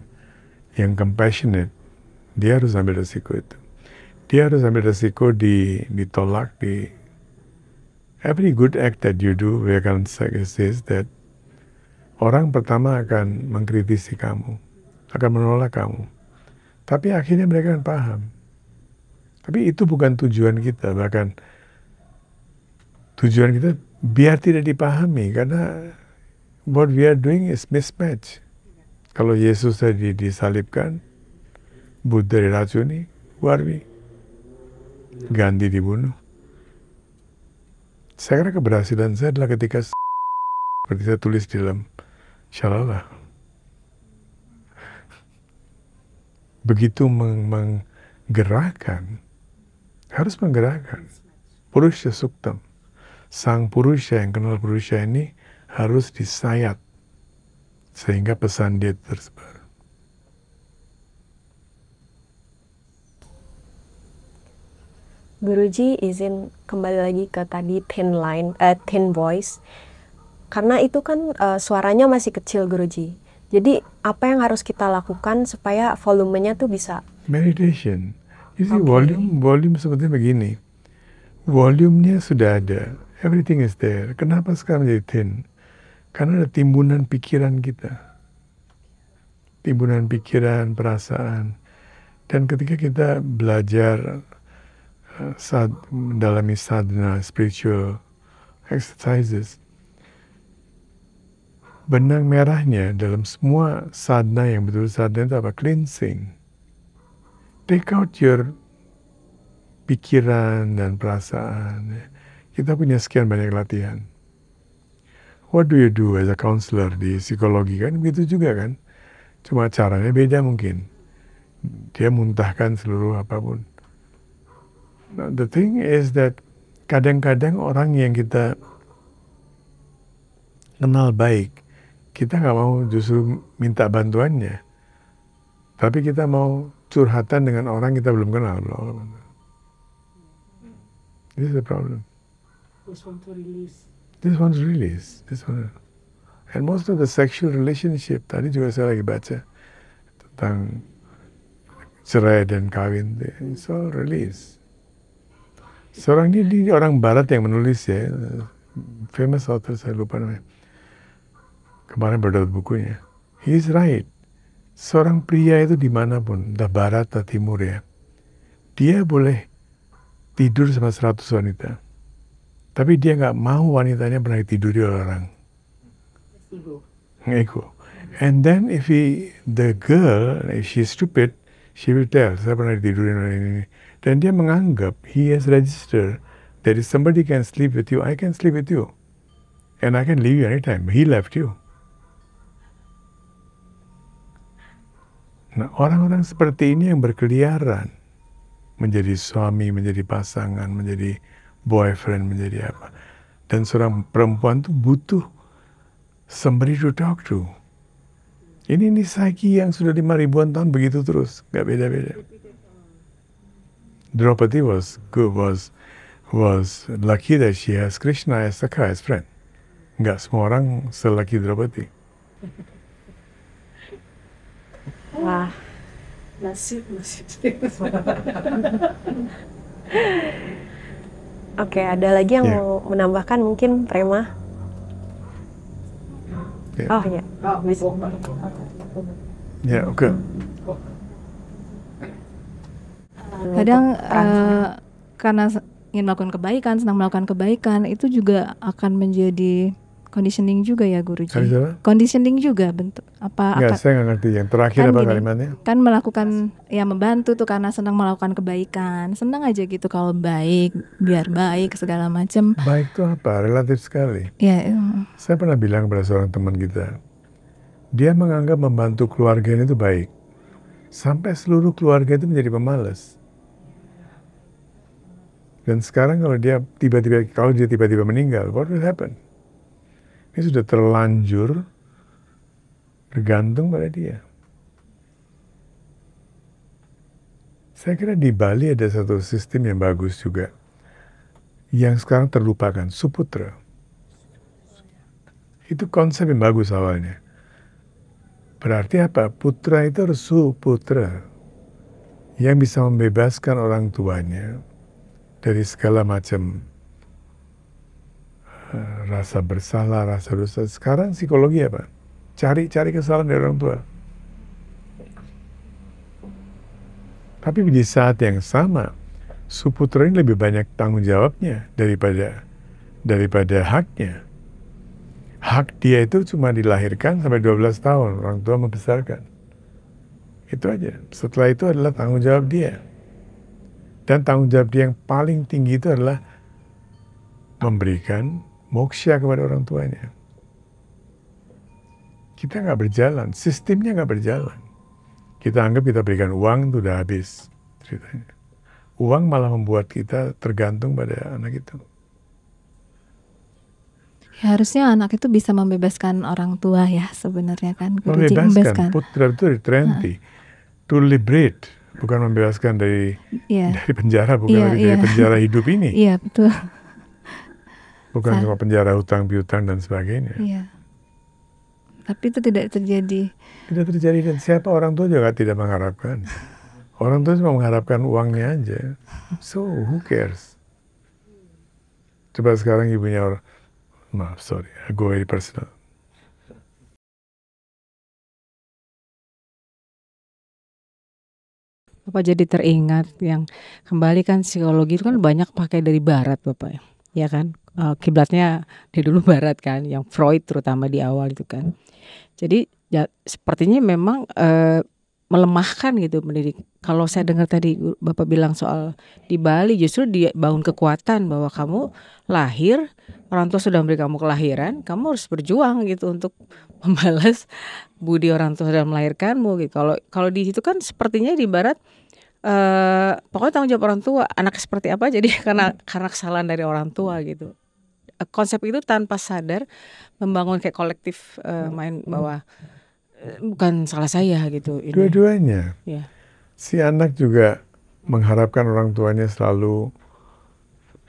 yang compassionate dia harus ambil resiko itu dia harus ambil resiko di, ditolak di every good act that you do we can suggest that orang pertama akan mengkritisi kamu akan menolak kamu tapi akhirnya mereka akan paham tapi itu bukan tujuan kita bahkan tujuan kita biar tidak dipahami karena what we are doing is mismatch kalau Yesus tadi disalibkan Buddha diracuni who are we? Gandhi dibunuh. Saya kira keberhasilan saya adalah ketika seperti saya tulis di dalam Shalala. Begitu meng menggerakkan, harus menggerakkan. Purusha Suktam. Sang Purusha yang kenal Purusha ini harus disayat. Sehingga pesan dia tersebar. Guruji izin kembali lagi ke tadi thin line, uh, thin voice. Karena itu kan uh, suaranya masih kecil Guruji. Jadi apa yang harus kita lakukan supaya volumenya tuh bisa? Meditation. Jadi okay. volume volume seperti begini. Volumenya sudah ada. Everything is there. Kenapa sekarang jadi thin? Karena ada timbunan pikiran kita. Timbunan pikiran, perasaan. Dan ketika kita belajar sad, mendalami sadhana, spiritual exercises, benang merahnya dalam semua sadhana yang betul sadhana itu apa? Cleansing. Take out your pikiran dan perasaan. Kita punya sekian banyak latihan. What do you do as a counselor di psikologi kan? Begitu juga kan? Cuma caranya beda mungkin. Dia muntahkan seluruh apapun Nah, the thing is that kadang-kadang orang yang kita kenal baik, kita nggak mau justru minta bantuannya, tapi kita mau curhatan dengan orang kita belum kenal. This is the problem. This one to release. This one's release. This one. And most of the sexual relationship, tadi juga saya lagi baca tentang cerai dan kawin, it's all release. Seorang ini, ini orang Barat yang menulis ya, famous author saya lupa namanya. Kemarin dapat bukunya. He is right. Seorang pria itu dimanapun, entah Barat atau Timur ya, dia boleh tidur sama seratus wanita. Tapi dia nggak mau wanitanya pernah tidur di orang. Ego. Ego. And then if he, the girl, if she stupid, she will tell, saya pernah ditidurin orang ini. Dan dia menganggap he has registered that if somebody can sleep with you, I can sleep with you. And I can leave you anytime. He left you. Nah, orang-orang seperti ini yang berkeliaran menjadi suami, menjadi pasangan, menjadi boyfriend, menjadi apa. Dan seorang perempuan tuh butuh somebody to talk to. Ini nisaki yang sudah lima ribuan tahun begitu terus, nggak beda-beda. Draupadi was good, was was lucky that she has Krishna as a as friend. Gak semua orang selaki Draupadi. Wah, nasib, nasib. Oke, okay, ada lagi yang yeah. mau menambahkan mungkin Prema? Yeah. Oh, iya. oh ya. Yeah. Ya, yeah, oke. Okay kadang uh, karena ingin melakukan kebaikan senang melakukan kebaikan itu juga akan menjadi conditioning juga ya guru jadi conditioning juga bentuk apa Enggak, akan, saya nggak ngerti yang terakhir kan apa kalimatnya kan melakukan ya membantu tuh karena senang melakukan kebaikan senang aja gitu kalau baik biar baik segala macam baik itu apa relatif sekali ya, ya saya pernah bilang kepada seorang teman kita dia menganggap membantu keluarganya itu baik sampai seluruh keluarga itu menjadi pemalas dan sekarang kalau dia tiba-tiba kalau dia tiba-tiba meninggal, what will happen? Ini sudah terlanjur bergantung pada dia. Saya kira di Bali ada satu sistem yang bagus juga. Yang sekarang terlupakan, Suputra. Itu konsep yang bagus awalnya. Berarti apa? Putra itu harus suputra. Yang bisa membebaskan orang tuanya dari segala macam eh, rasa bersalah, rasa dosa. Sekarang psikologi apa? Cari-cari kesalahan dari orang tua. Tapi di saat yang sama, suputra ini lebih banyak tanggung jawabnya daripada daripada haknya. Hak dia itu cuma dilahirkan sampai 12 tahun, orang tua membesarkan. Itu aja. Setelah itu adalah tanggung jawab dia. Dan tanggung jawab dia yang paling tinggi itu adalah memberikan moksha kepada orang tuanya. Kita nggak berjalan, sistemnya nggak berjalan. Kita anggap kita berikan uang itu udah habis ceritanya. Uang malah membuat kita tergantung pada anak itu. Ya, harusnya anak itu bisa membebaskan orang tua ya sebenarnya kan. Membebaskan. Putra itu dari 20. Nah. To liberate bukan membebaskan dari yeah. dari penjara bukan yeah, dari yeah. dari penjara hidup ini iya yeah, betul bukan cuma penjara hutang piutang dan sebagainya yeah. tapi itu tidak terjadi tidak terjadi dan siapa orang tua juga tidak mengharapkan orang tua cuma mengharapkan uangnya aja so who cares coba sekarang ibunya orang maaf sorry I go very personal Bapak jadi teringat yang kembali kan psikologi itu kan banyak pakai dari barat Bapak ya. Ya kan? Uh, kiblatnya di dulu [laughs] barat kan, yang Freud terutama di awal itu kan. Jadi ya sepertinya memang uh, melemahkan gitu pendidik. Kalau saya dengar tadi Bapak bilang soal di Bali justru dibangun kekuatan bahwa kamu lahir orang tua sudah memberi kamu kelahiran, kamu harus berjuang gitu untuk [laughs] membalas budi orang tua sudah melahirkanmu gitu. Kalau kalau di situ kan sepertinya di barat eh pokoknya tanggung jawab orang tua, anak seperti apa jadi [laughs] karena karena kesalahan dari orang tua gitu. Eh, konsep itu tanpa sadar membangun kayak kolektif uh, main bahwa eh, bukan salah saya gitu. Dua-duanya. Ya. Si anak juga mengharapkan orang tuanya selalu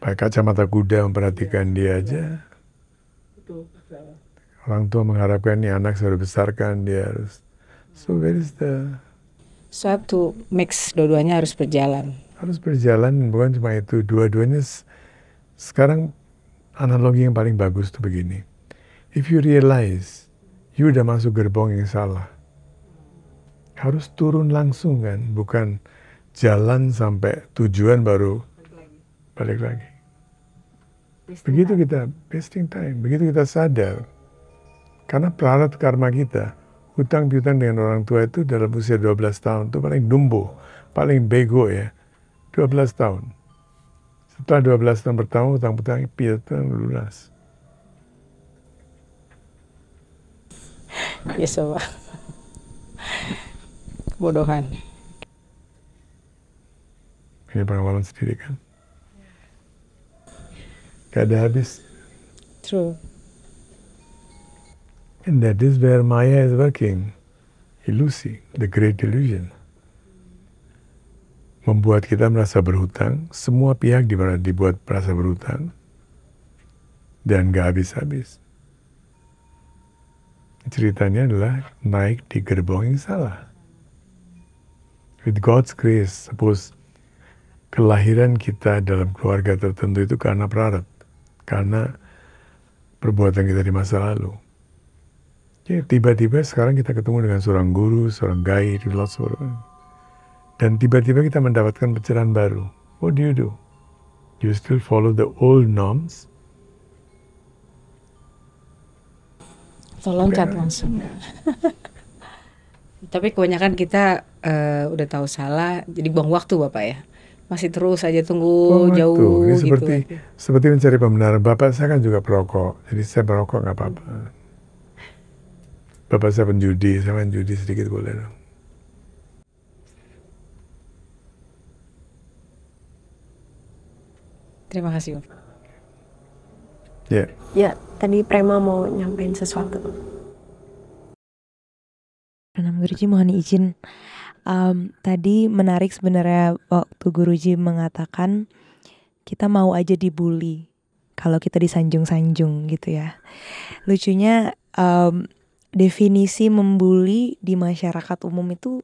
pakai kacamata kuda memperhatikan iya, dia iya. aja. Orang tua mengharapkan nih anak sudah besarkan dia harus. So where is the? So have to mix dua-duanya harus berjalan. Harus berjalan bukan cuma itu dua-duanya. Sekarang analogi yang paling bagus tuh begini. If you realize you udah masuk gerbong yang salah, harus turun langsung kan, bukan jalan sampai tujuan baru balik lagi. Balik lagi wasting begitu time. kita wasting time, begitu kita sadar, karena peralat karma kita, hutang piutang dengan orang tua itu dalam usia 12 tahun itu paling dumbo, paling bego ya, 12 tahun. Setelah 12 tahun pertama hutang piutang piutang lunas. [laughs] Yes, iya, sobat Kebodohan. Ini pengalaman sendiri kan gak ada habis. True. And that is where Maya is working. Ilusi, the great illusion. Membuat kita merasa berhutang, semua pihak dibuat merasa berhutang, dan gak habis-habis. Ceritanya adalah naik di gerbong yang salah. With God's grace, suppose kelahiran kita dalam keluarga tertentu itu karena prarab karena perbuatan kita di masa lalu. Jadi ya, tiba-tiba sekarang kita ketemu dengan seorang guru, seorang guide, philosopher. Dan tiba-tiba kita mendapatkan pencerahan baru. What do you do? You still follow the old norms? Tolong cat ya? langsung. [laughs] Tapi kebanyakan kita uh, udah tahu salah, jadi buang waktu Bapak ya? masih terus aja tunggu oh, gitu. jauh itu. Ini gitu. seperti seperti mencari pembenaran. Bapak saya kan juga perokok, jadi saya merokok nggak apa-apa. Bapak saya penjudi, saya main judi sedikit boleh dong. Terima kasih, Ya. Yeah. Ya, tadi Prema mau nyampein sesuatu. Pranam Guruji mohon izin um, tadi menarik sebenarnya waktu guruji mengatakan kita mau aja dibully kalau kita disanjung-sanjung gitu ya. Lucunya um, definisi membuli di masyarakat umum itu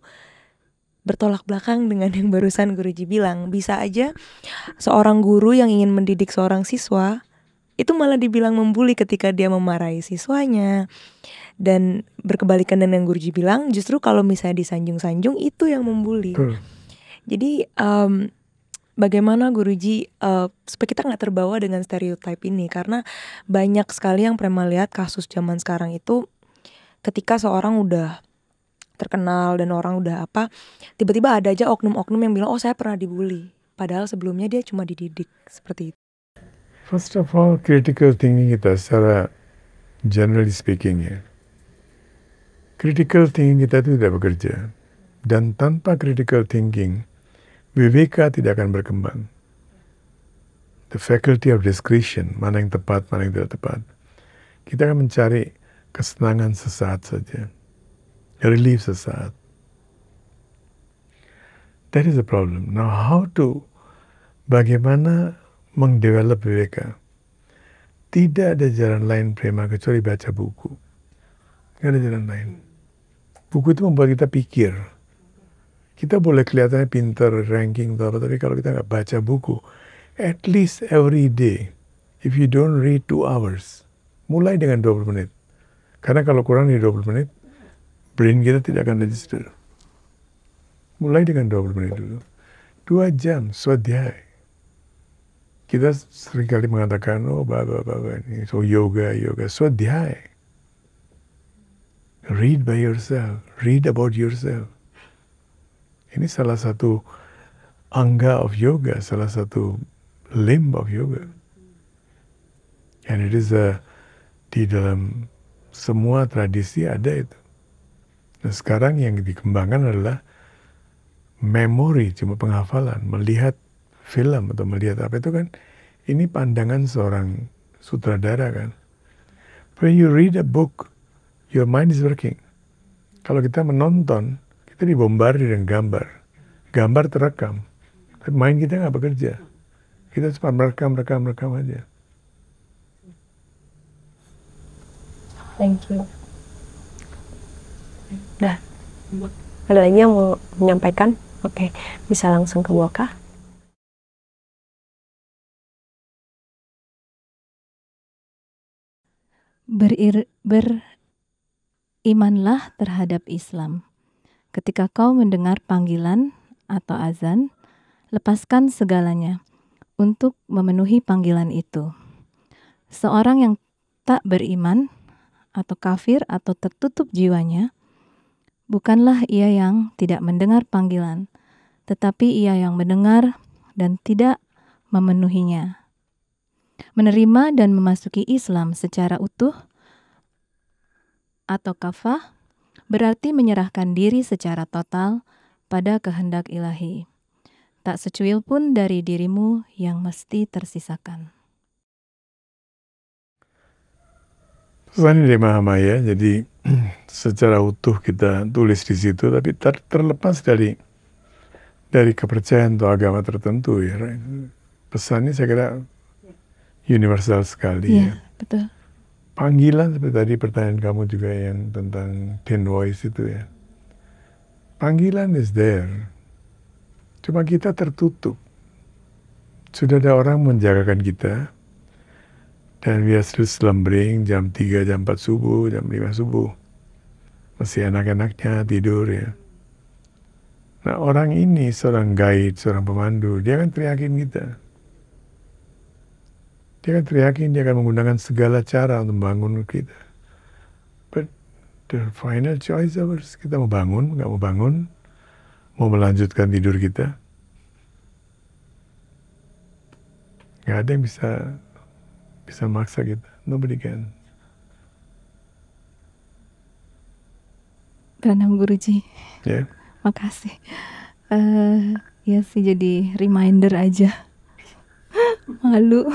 bertolak belakang dengan yang barusan guruji bilang. Bisa aja seorang guru yang ingin mendidik seorang siswa itu malah dibilang membuli ketika dia memarahi siswanya, dan berkebalikan dengan yang Guruji bilang justru kalau misalnya disanjung-sanjung itu yang membuli hmm. jadi um, bagaimana Guruji uh, eh, supaya kita nggak terbawa dengan stereotip ini karena banyak sekali yang pernah lihat kasus zaman sekarang itu ketika seorang udah terkenal dan orang udah apa tiba-tiba ada aja oknum-oknum yang bilang oh saya pernah dibully padahal sebelumnya dia cuma dididik seperti itu First of all, critical thinking kita secara generally speaking ya, critical thinking kita itu tidak bekerja. Dan tanpa critical thinking, Viveka tidak akan berkembang. The faculty of discretion, mana yang tepat, mana yang tidak tepat. Kita akan mencari kesenangan sesaat saja. Relief sesaat. That is the problem. Now how to, bagaimana mengdevelop Viveka? Tidak ada jalan lain prema kecuali baca buku. Tidak ada jalan lain buku itu membuat kita pikir. Kita boleh kelihatannya pinter, ranking, apa, tapi kalau kita nggak baca buku, at least every day, if you don't read two hours, mulai dengan 20 menit. Karena kalau kurang dari 20 menit, brain kita tidak akan register. Mulai dengan 20 menit dulu. Dua jam, swadhyay. Kita seringkali mengatakan, oh, bla bla ini, so yoga, yoga, swadhyay Read by yourself, read about yourself. Ini salah satu angga of yoga, salah satu limb of yoga. And it is a, di dalam semua tradisi ada itu. Nah sekarang yang dikembangkan adalah memori, cuma penghafalan, melihat film atau melihat apa itu kan ini pandangan seorang sutradara kan. When you read a book, your mind is working. Kalau kita menonton, kita dibombardir dengan gambar. Gambar terekam, tapi mind kita nggak bekerja. Kita cuma merekam, rekam, rekam aja. Thank you. Dah. Ada lagi yang mau menyampaikan? Oke, okay. bisa langsung ke Boka. Berir, ber, Imanlah terhadap Islam. Ketika kau mendengar panggilan atau azan, lepaskan segalanya untuk memenuhi panggilan itu. Seorang yang tak beriman atau kafir atau tertutup jiwanya, bukanlah ia yang tidak mendengar panggilan, tetapi ia yang mendengar dan tidak memenuhinya. Menerima dan memasuki Islam secara utuh atau kafah berarti menyerahkan diri secara total pada kehendak ilahi. Tak secuil pun dari dirimu yang mesti tersisakan. Pesan dari ya, jadi [clears throat] secara utuh kita tulis di situ, tapi ter terlepas dari dari kepercayaan atau agama tertentu ya. Pesannya saya kira universal sekali yeah, ya. Betul panggilan seperti tadi pertanyaan kamu juga yang tentang thin voice itu ya. Panggilan is there. Cuma kita tertutup. Sudah ada orang menjagakan kita. Dan we are still slumbering jam 3, jam 4 subuh, jam 5 subuh. Masih anak-anaknya tidur ya. Nah orang ini seorang guide, seorang pemandu, dia kan teriakin kita. Dia ya akan teriakin, dia akan menggunakan segala cara untuk membangun kita. But the final choice harus kita mau bangun, nggak mau bangun, mau melanjutkan tidur kita. Nggak ada yang bisa bisa maksa kita. Nobody can. Pranam Guruji. Ya. Yeah. Makasih. Uh, ya sih jadi reminder aja malu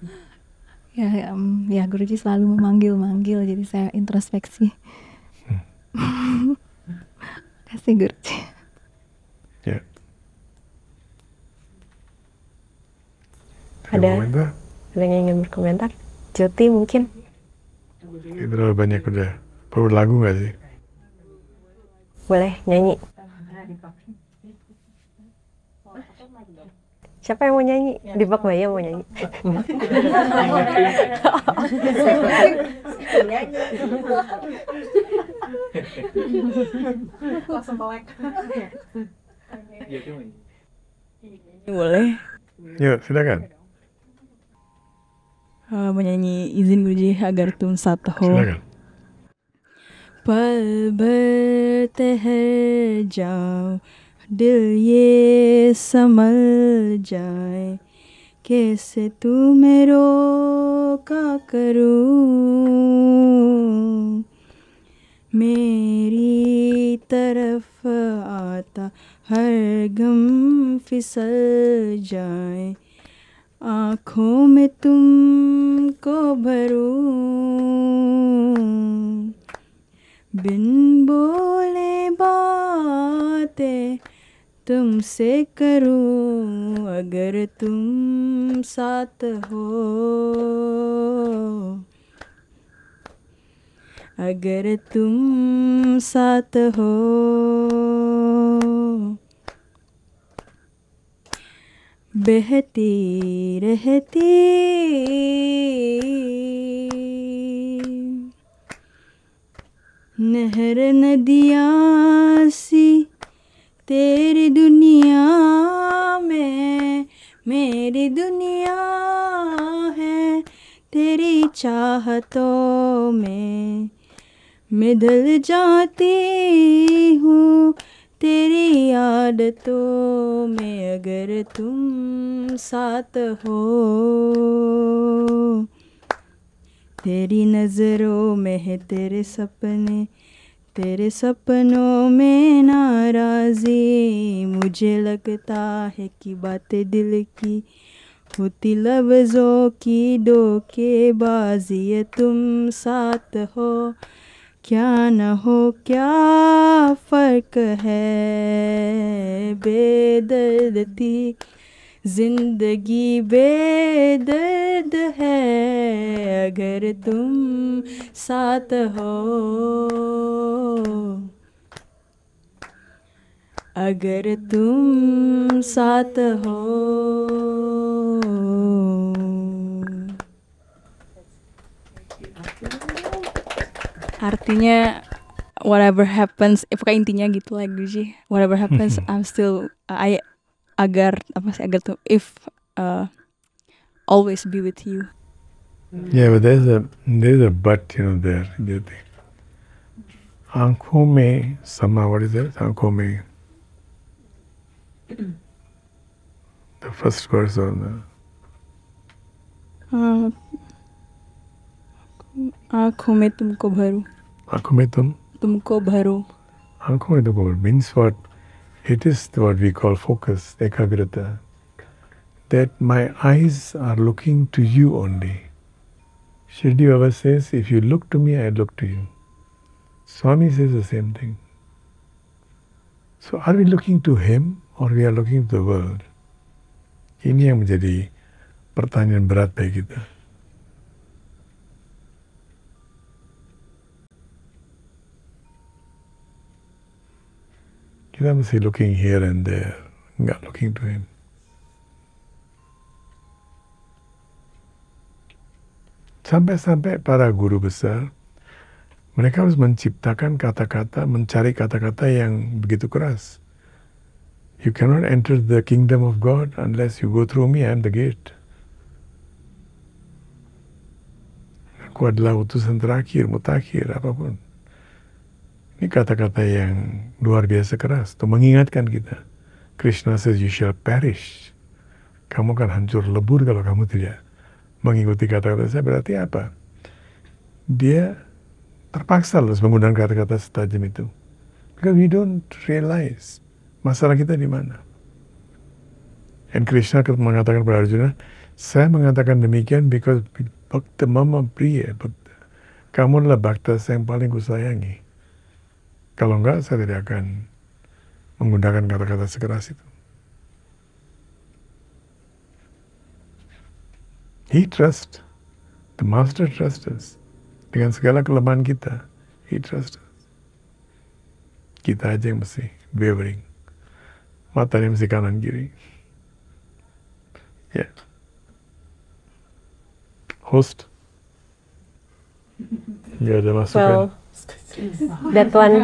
[laughs] ya um, ya guruji selalu memanggil manggil jadi saya introspeksi hmm. [laughs] kasih guruji ya ada ada yang ingin berkomentar Joti mungkin ini terlalu banyak udah perlu lagu nggak sih boleh nyanyi Siapa yang mau nyanyi? Ya. Di Bak Maya mau nyanyi. Langsung melek. Boleh. ya silakan. Uh, eh, menyanyi izin guruji agar tum satho. Silakan. Pal बढ़ते हैं دل یہ سمل جائے کیسے تو میں رو کا کروں میری طرف آتا ہر غم پھسل جائے آنکھوں میں تم کو بھروں بن بولے باتیں تم سے کروں اگر تم ساتھ ہو اگر تم ساتھ ہو بہتی رہتی نہر ندیاں سی تیری دنیا میں میری دنیا ہے تیری چاہتوں میں مدل جاتی ہوں تیری عادتوں میں اگر تم ساتھ ہو تیری نظروں میں ہے تیرے سپنے تیرے سپنوں میں ناراضی مجھے لگتا ہے کہ باتیں دل کی ہوتی لفظوں کی ڈو کے بازی تم ساتھ ہو کیا نہ ہو کیا فرق ہے بے دردی जिंदगी बेदर्द है अगर तुम साथ हो अगर तुम साथ हो artinya whatever happens eh, pokoknya intinya gitu like, sih whatever happens [laughs] I'm still I agar apa sih agar tuh if uh, always be with you. Yeah, but there's a there's a but you know there. Aankhon mein sama what is that? Aankhon mein. The first verse on the. आंखों uh, tumko bharo. भरो आंखों tum. Tumko bharo. भरो आंखों tumko bharo. Means what it is what we call focus, ekagrata, that my eyes are looking to you only. Shirdi Baba says, if you look to me, I look to you. Swami says the same thing. So are we looking to him or we are looking to the world? Ini yang menjadi pertanyaan berat bagi kita. see looking here and there, not looking to him. Sampai-sampai para guru besar, mereka harus menciptakan kata-kata, mencari kata-kata yang begitu keras. You cannot enter the kingdom of God unless you go through me, I the gate. Aku adalah utusan terakhir, mutakhir, apapun. Ini kata-kata yang luar biasa keras untuk mengingatkan kita. Krishna says you shall perish. Kamu akan hancur lebur kalau kamu tidak mengikuti kata-kata saya. Berarti apa? Dia terpaksa harus menggunakan kata-kata setajam itu. Because we don't realize masalah kita di mana. And Krishna mengatakan kepada Arjuna, saya mengatakan demikian because Bhakta Mama pria, kamu adalah Bhakta yang paling kusayangi. Kalau enggak, saya tidak akan menggunakan kata-kata sekeras itu. He trust. The master trust us. Dengan segala kelemahan kita, he trust us. Kita aja yang mesti wavering. yang mesti kanan kiri. Ya. Yeah. Host. Ya ada masukan. Well, that one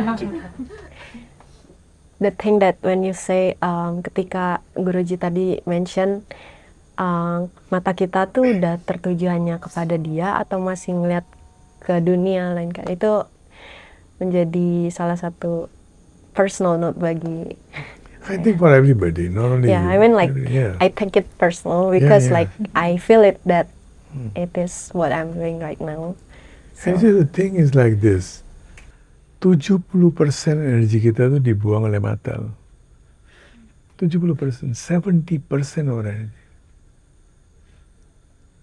the thing that when you say um, ketika Guruji tadi mention um, mata kita tuh udah tertuju hanya kepada dia atau masih ngeliat ke dunia lain kan itu menjadi salah satu personal note bagi I think for everybody not only yeah I mean like yeah. I take it personal because yeah, yeah. like I feel it that hmm. it is what I'm doing right now so. and the thing is like this 70% energi kita itu dibuang oleh mata. persen, 70%, 70% orang energi.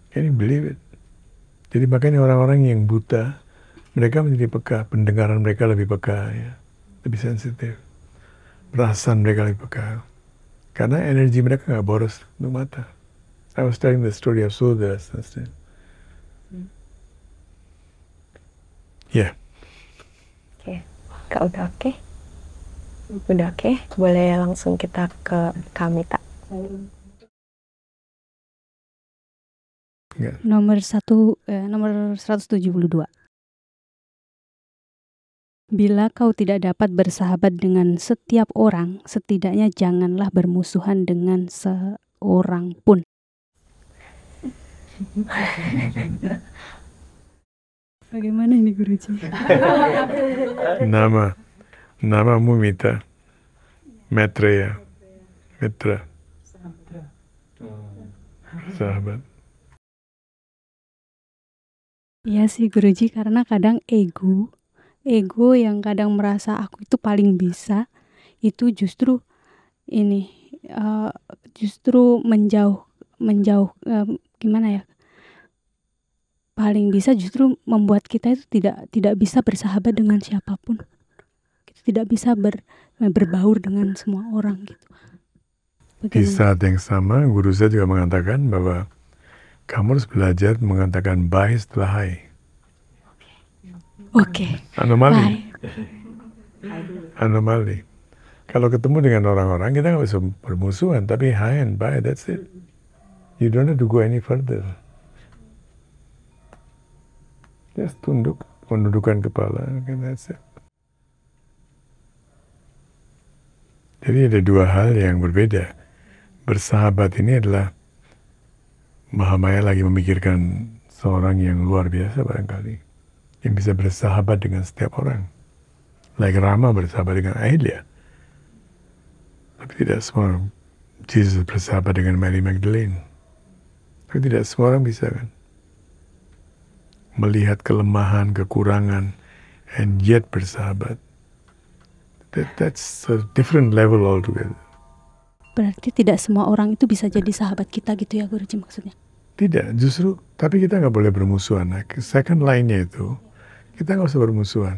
Can you believe it? Jadi makanya orang-orang yang buta, mereka menjadi peka, pendengaran mereka lebih peka, ya. lebih sensitif. Perasaan mereka lebih peka. Karena energi mereka nggak boros untuk mata. I was telling the story of Sudas. Hmm. Yeah. Oke, okay. Kak udah oke? Okay? Udah oke? Okay? Boleh langsung kita ke kami, tak? Enggak. Nomor satu, eh, nomor 172. Bila kau tidak dapat bersahabat dengan setiap orang, setidaknya janganlah bermusuhan dengan seorang pun. [laughs] Bagaimana ini Guruji? [laughs] nama nama Mumita Maitreya Mitra sahabat Iya sih Guruji karena kadang ego ego yang kadang merasa aku itu paling bisa itu justru ini uh, justru menjauh menjauh uh, gimana ya paling bisa justru membuat kita itu tidak tidak bisa bersahabat dengan siapapun kita tidak bisa ber, berbaur dengan semua orang gitu Bagaimana? di saat yang sama guru saya juga mengatakan bahwa kamu harus belajar mengatakan bye setelah hai oke okay. anomali anomali kalau ketemu dengan orang-orang kita nggak bisa bermusuhan tapi hai and bye that's it you don't have to go any further saya tunduk, menundukkan kepala. Jadi ada dua hal yang berbeda. Bersahabat ini adalah Mahamaya lagi memikirkan seorang yang luar biasa barangkali. Yang bisa bersahabat dengan setiap orang. Like Rama bersahabat dengan Aelia, Tapi tidak semua orang Jesus bersahabat dengan Mary Magdalene. Tapi tidak semua orang bisa kan melihat kelemahan, kekurangan, and yet bersahabat. That, that's a different level altogether. Berarti tidak semua orang itu bisa jadi sahabat kita gitu ya Guruji maksudnya? Tidak, justru tapi kita nggak boleh bermusuhan. Nah, second line-nya itu kita nggak usah bermusuhan.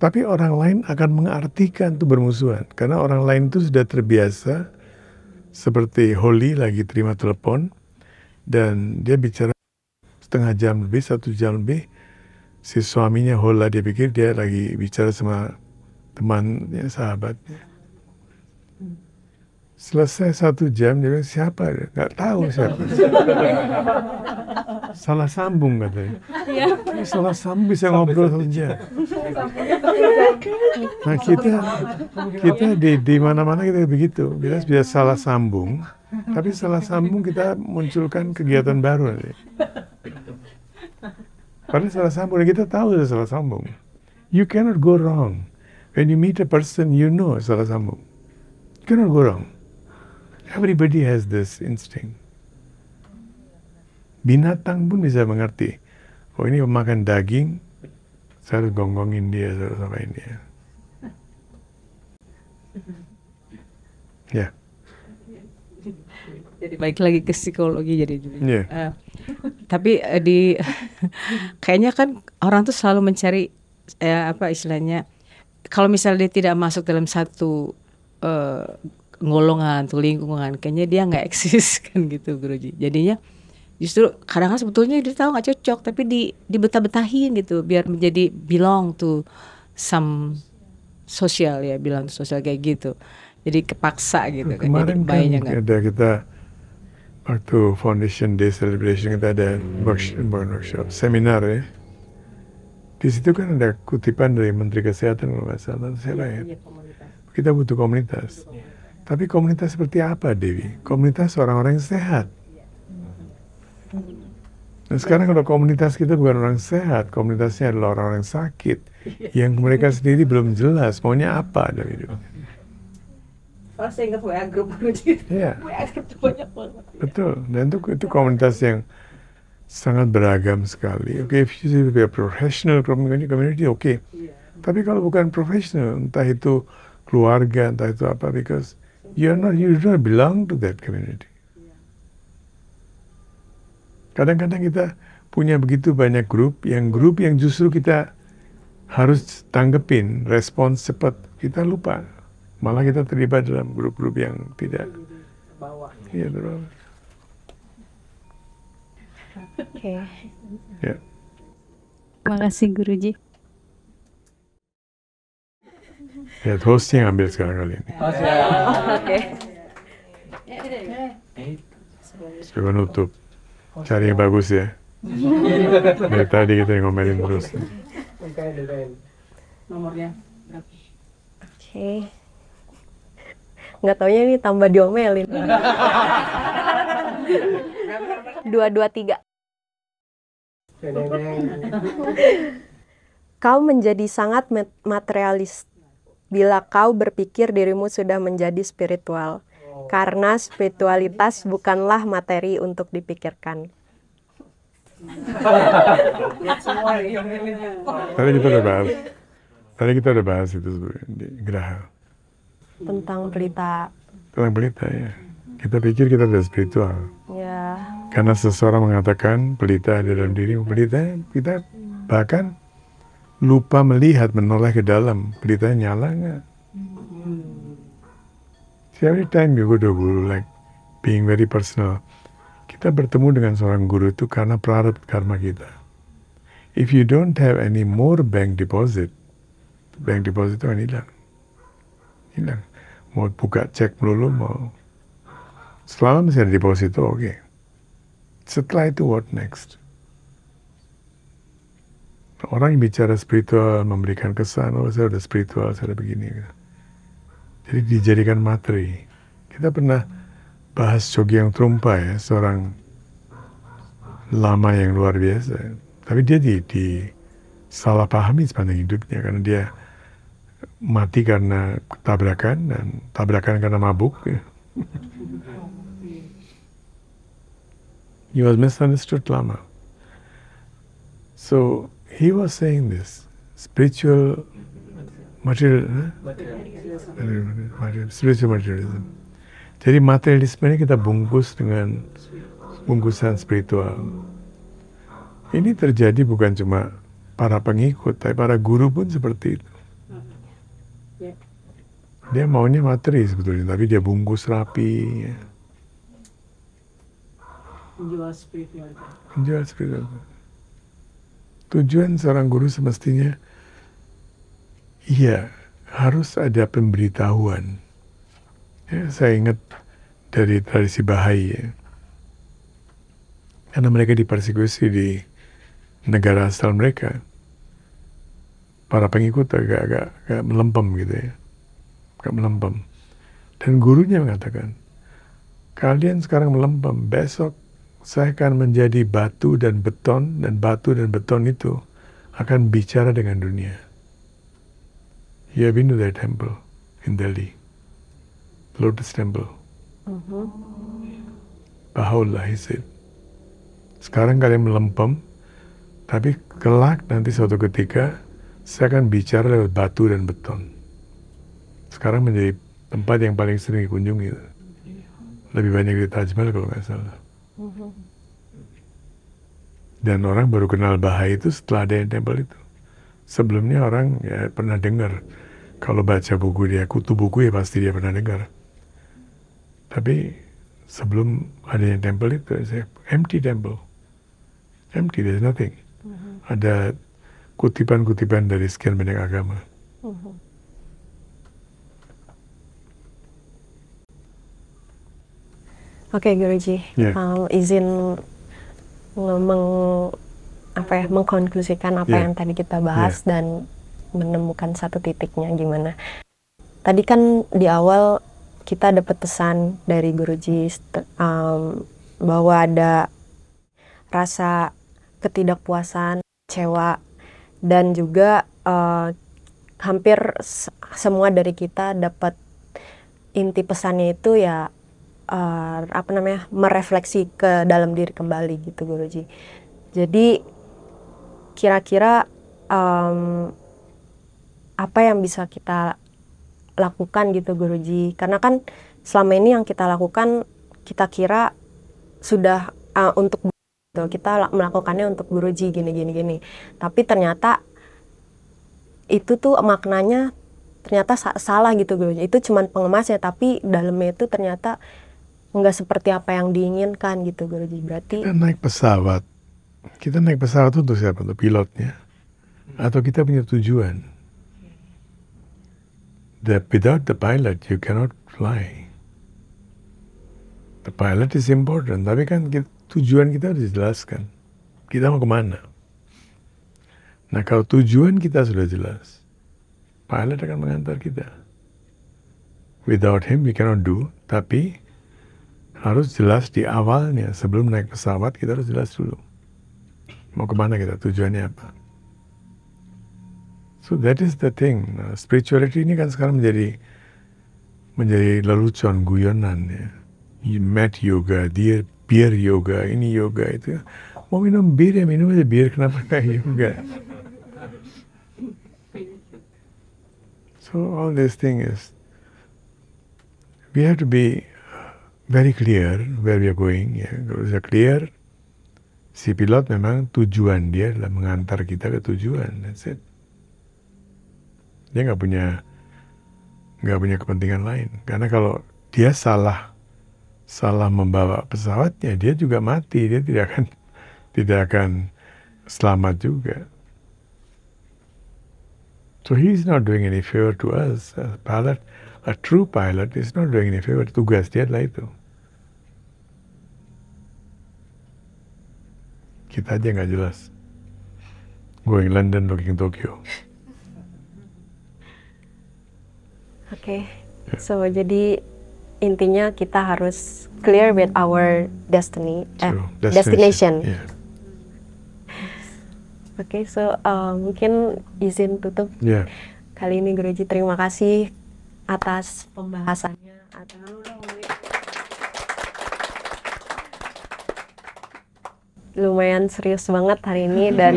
Tapi orang lain akan mengartikan itu bermusuhan karena orang lain itu sudah terbiasa seperti Holly lagi terima telepon dan dia bicara setengah jam lebih, satu jam lebih, si suaminya hola dia pikir dia lagi bicara sama temannya, sahabatnya. Selesai satu jam, dia bilang, siapa? Nggak tahu siapa. salah sambung katanya. Ya. Salah sambung bisa ngobrol saja. Nah kita, kita di, di mana-mana kita begitu. Kita bisa salah sambung, tapi salah sambung kita munculkan kegiatan baru nanti. Karena salah sambung, kita tahu itu salah sambung. You cannot go wrong. When you meet a person, you know salah sambung. You cannot go wrong. Everybody has this instinct. Binatang pun bisa mengerti. Oh ini pemakan daging, saya harus gonggongin dia, saya harus dia. [laughs] jadi baik lagi ke psikologi jadi yeah. Iya. uh, tapi uh, di [laughs] kayaknya kan orang tuh selalu mencari uh, apa istilahnya kalau misalnya dia tidak masuk dalam satu uh, golongan tuh lingkungan kayaknya dia nggak [laughs] eksis kan gitu Guruji jadinya justru kadang-kadang sebetulnya dia tahu nggak cocok tapi di dibetah-betahin gitu biar menjadi belong to some sosial ya bilang sosial kayak gitu jadi kepaksa gitu kan, kemarin kan jadi banyak kan ada kita waktu Foundation Day Celebration kita ada workshop, workshop, seminar ya. Di situ kan ada kutipan dari Menteri Kesehatan kalau nggak salah, saya lihat iya, Kita butuh komunitas. Tapi komunitas seperti apa Dewi? Komunitas orang-orang yang sehat. Nah sekarang kalau komunitas kita bukan orang sehat, komunitasnya adalah orang-orang sakit iya. yang mereka sendiri belum jelas maunya apa dari hidupnya. Soalnya saya ingat WA grup gitu. [laughs] Yeah. WA grup itu banyak banget. Betul. Dan itu, itu komunitas yang sangat beragam sekali. Oke, okay, if you say a professional community, oke. Okay. Iya. Yeah. Tapi kalau bukan profesional, entah itu keluarga, entah itu apa, because you are not, you don't belong to that community. Iya. Kadang-kadang kita punya begitu banyak grup, yang grup yang justru kita harus tanggepin, respons cepat, kita lupa. Malah kita terlibat dalam grup-grup yang tidak bawah. Iya, terbawah. Oke. Okay. Ya. Terima kasih Guruji. Ya, host yang ambil sekarang kali ini. Oh, Oke. Coba nutup. Cari yang bagus ya. Dari tadi kita ngomelin terus. Nomornya. Oke. Okay nggak taunya ini tambah diomelin dua dua tiga kau menjadi sangat materialis bila kau berpikir dirimu sudah menjadi spiritual karena spiritualitas bukanlah materi untuk dipikirkan Tadi kita udah bahas, tadi kita udah bahas itu sebenarnya di Graha tentang berita. Tentang berita ya. Kita pikir kita tidak spiritual. Ya. Karena seseorang mengatakan pelita di dalam diri pelita kita bahkan lupa melihat menoleh ke dalam, pelita nyala nggak? Hmm. So every time you go to guru, like being very personal, kita bertemu dengan seorang guru itu karena prarab karma kita. If you don't have any more bank deposit, bank deposit itu hilang. Hilang mau buka cek melulu mau selama masih ada di oke okay. setelah itu what next orang yang bicara spiritual memberikan kesan oh saya udah spiritual saya udah begini gitu. jadi dijadikan materi kita pernah bahas yang Trumpa ya seorang lama yang luar biasa tapi dia di, di salah pahami sepanjang hidupnya karena dia mati karena tabrakan dan tabrakan karena mabuk. he was misunderstood Lama. So he was saying this spiritual material, materialism. material, spiritual materialism. Jadi materialisme ini kita bungkus dengan bungkusan spiritual. Ini terjadi bukan cuma para pengikut, tapi para guru pun seperti itu. Dia maunya materi sebetulnya, tapi dia bungkus rapi. Ya. Menjual spiritualitas. Menjual spiritualitas. Tujuan seorang guru semestinya, iya, harus ada pemberitahuan. Ya, saya ingat dari tradisi Bahai, ya. karena mereka dipersekusi di negara asal mereka. Para pengikut agak-agak melempem gitu ya gak melempem. Dan gurunya mengatakan, kalian sekarang melempem, besok saya akan menjadi batu dan beton, dan batu dan beton itu akan bicara dengan dunia. You have been to that temple in Delhi, Lotus Temple. Mm-hmm. he said. Sekarang kalian melempem, tapi kelak nanti suatu ketika saya akan bicara lewat batu dan beton sekarang menjadi tempat yang paling sering dikunjungi. Lebih banyak di Taj Mahal kalau nggak salah. Dan orang baru kenal bahaya itu setelah ada yang tempel itu. Sebelumnya orang ya pernah dengar. Kalau baca buku dia, kutu buku ya pasti dia pernah dengar. Tapi sebelum adanya temple itu, saya empty temple. Empty, there's nothing. Mm-hmm. Ada kutipan-kutipan dari sekian banyak agama. Mm-hmm. Oke okay, Guruji, yeah. um, izin meng apa ya mengkonklusikan apa yeah. yang tadi kita bahas yeah. dan menemukan satu titiknya gimana. Tadi kan di awal kita dapat pesan dari Guruji um, bahwa ada rasa ketidakpuasan, cewek dan juga uh, hampir semua dari kita dapat inti pesannya itu ya uh, apa namanya merefleksi ke dalam diri kembali gitu Guruji. Jadi kira-kira um, apa yang bisa kita lakukan gitu Guruji? Karena kan selama ini yang kita lakukan kita kira sudah uh, untuk gitu. kita melakukannya untuk Guruji gini gini gini. Tapi ternyata itu tuh maknanya ternyata salah gitu Guruji. Itu cuma pengemasnya tapi dalamnya itu ternyata nggak seperti apa yang diinginkan gitu Guruji berarti kita naik pesawat kita naik pesawat untuk siapa tuh pilotnya atau kita punya tujuan the without the pilot you cannot fly the pilot is important tapi kan kita, tujuan kita harus dijelaskan kita mau kemana nah kalau tujuan kita sudah jelas pilot akan mengantar kita without him we cannot do tapi harus jelas di awalnya sebelum naik pesawat kita harus jelas dulu mau kemana kita tujuannya apa so that is the thing nah, spirituality ini kan sekarang menjadi menjadi lelucon guyonan ya mat yoga dia bir yoga ini yoga itu mau minum bir ya minum aja bir kenapa kayak yoga so all this thing is we have to be very clear where we are going ya kalau sudah clear si pilot memang tujuan dia adalah mengantar kita ke tujuan that's it dia nggak punya nggak punya kepentingan lain karena kalau dia salah salah membawa pesawatnya dia juga mati dia tidak akan [laughs] tidak akan selamat juga so he is not doing any favor to us as pilot a true pilot is not doing any favor. Tugas dia adalah itu. Kita aja nggak jelas. Going London, looking Tokyo. Oke, okay. yeah. so jadi intinya kita harus clear with our destiny, eh, destination. destination. Yeah. Oke, okay, so uh, mungkin izin tutup. Yeah. Kali ini Guruji terima kasih atas pembahasannya atau lumayan serius banget hari ini dan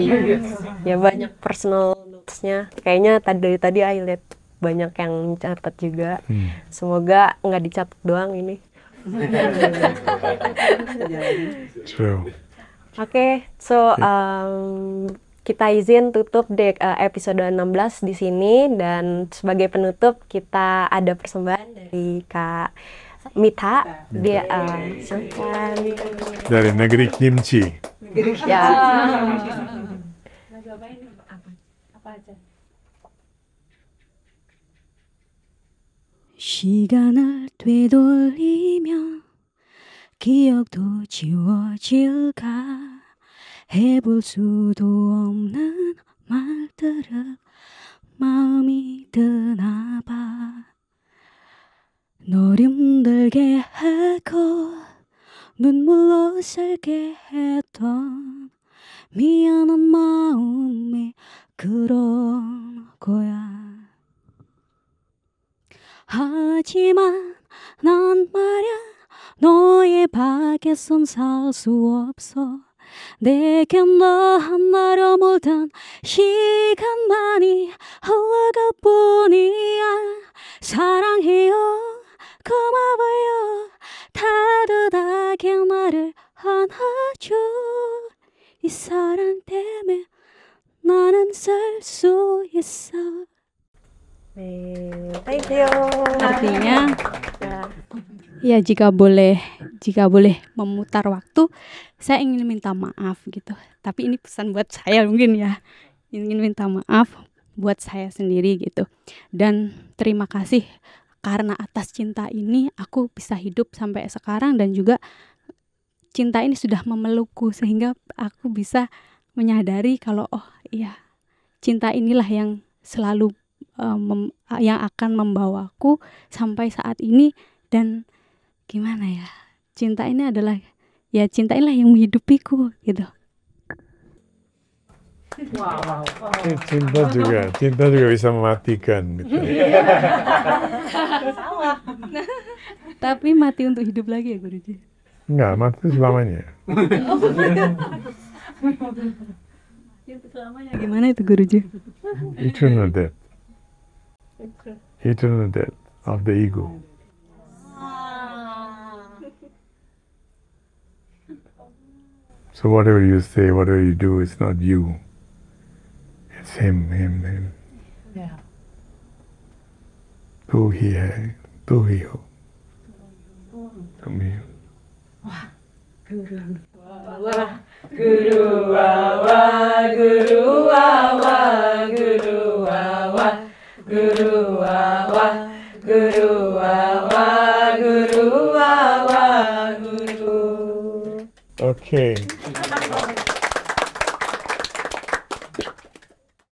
ya banyak personal notesnya kayaknya tadi dari tadi I lihat banyak yang catat juga hmm. semoga nggak dicatat doang ini oke Okay, so um, kita izin tutup dek uh, episode 16 di sini dan sebagai penutup kita ada persembahan dari Kak Mita iya. dia uh, dari negeri kimchi. Negeri kimchi. Ya. 시간을 되돌리면 기억도 지워질까 해볼 수도 없는 말들을 마음이 드나봐 널 힘들게 하고 눈물로 살게 했던 미안한 마음이 그런 거야 하지만 난 말야 너의 밖에선 살 수 없어 내게 너 하나로 몰던 시간만이 흘러가 보니 야 사랑해요 고마워요 다르다게 나를 안아줘 이 사랑 때문에 나는 살 수 있어 네, thank you. Artinya, ya jika boleh, jika boleh memutar waktu, saya ingin minta maaf gitu tapi ini pesan buat saya mungkin ya ingin minta maaf buat saya sendiri gitu dan terima kasih karena atas cinta ini aku bisa hidup sampai sekarang dan juga cinta ini sudah memelukku sehingga aku bisa menyadari kalau oh iya cinta inilah yang selalu um, yang akan membawaku sampai saat ini dan gimana ya cinta ini adalah ya cintailah yang menghidupiku gitu Wow, wow, wow. Eh, cinta juga, cinta juga bisa mematikan. Gitu. Iya. Tapi mati untuk hidup lagi ya Guruji? Enggak, mati selamanya. [laughs] selamanya gimana itu Guruji? Eternal death. Eternal death of the ego. So whatever you say, whatever you do, it's not you. It's him, him, him. Yeah. Tu hi hai, tu hi ho. Tum hi Guru. Wow. Guru wa wa, Guru wa wa, Guru wa wa, Guru wa wa, Guru wa wa, Guru wa wa, Guru. Okay. Thank [laughs] you.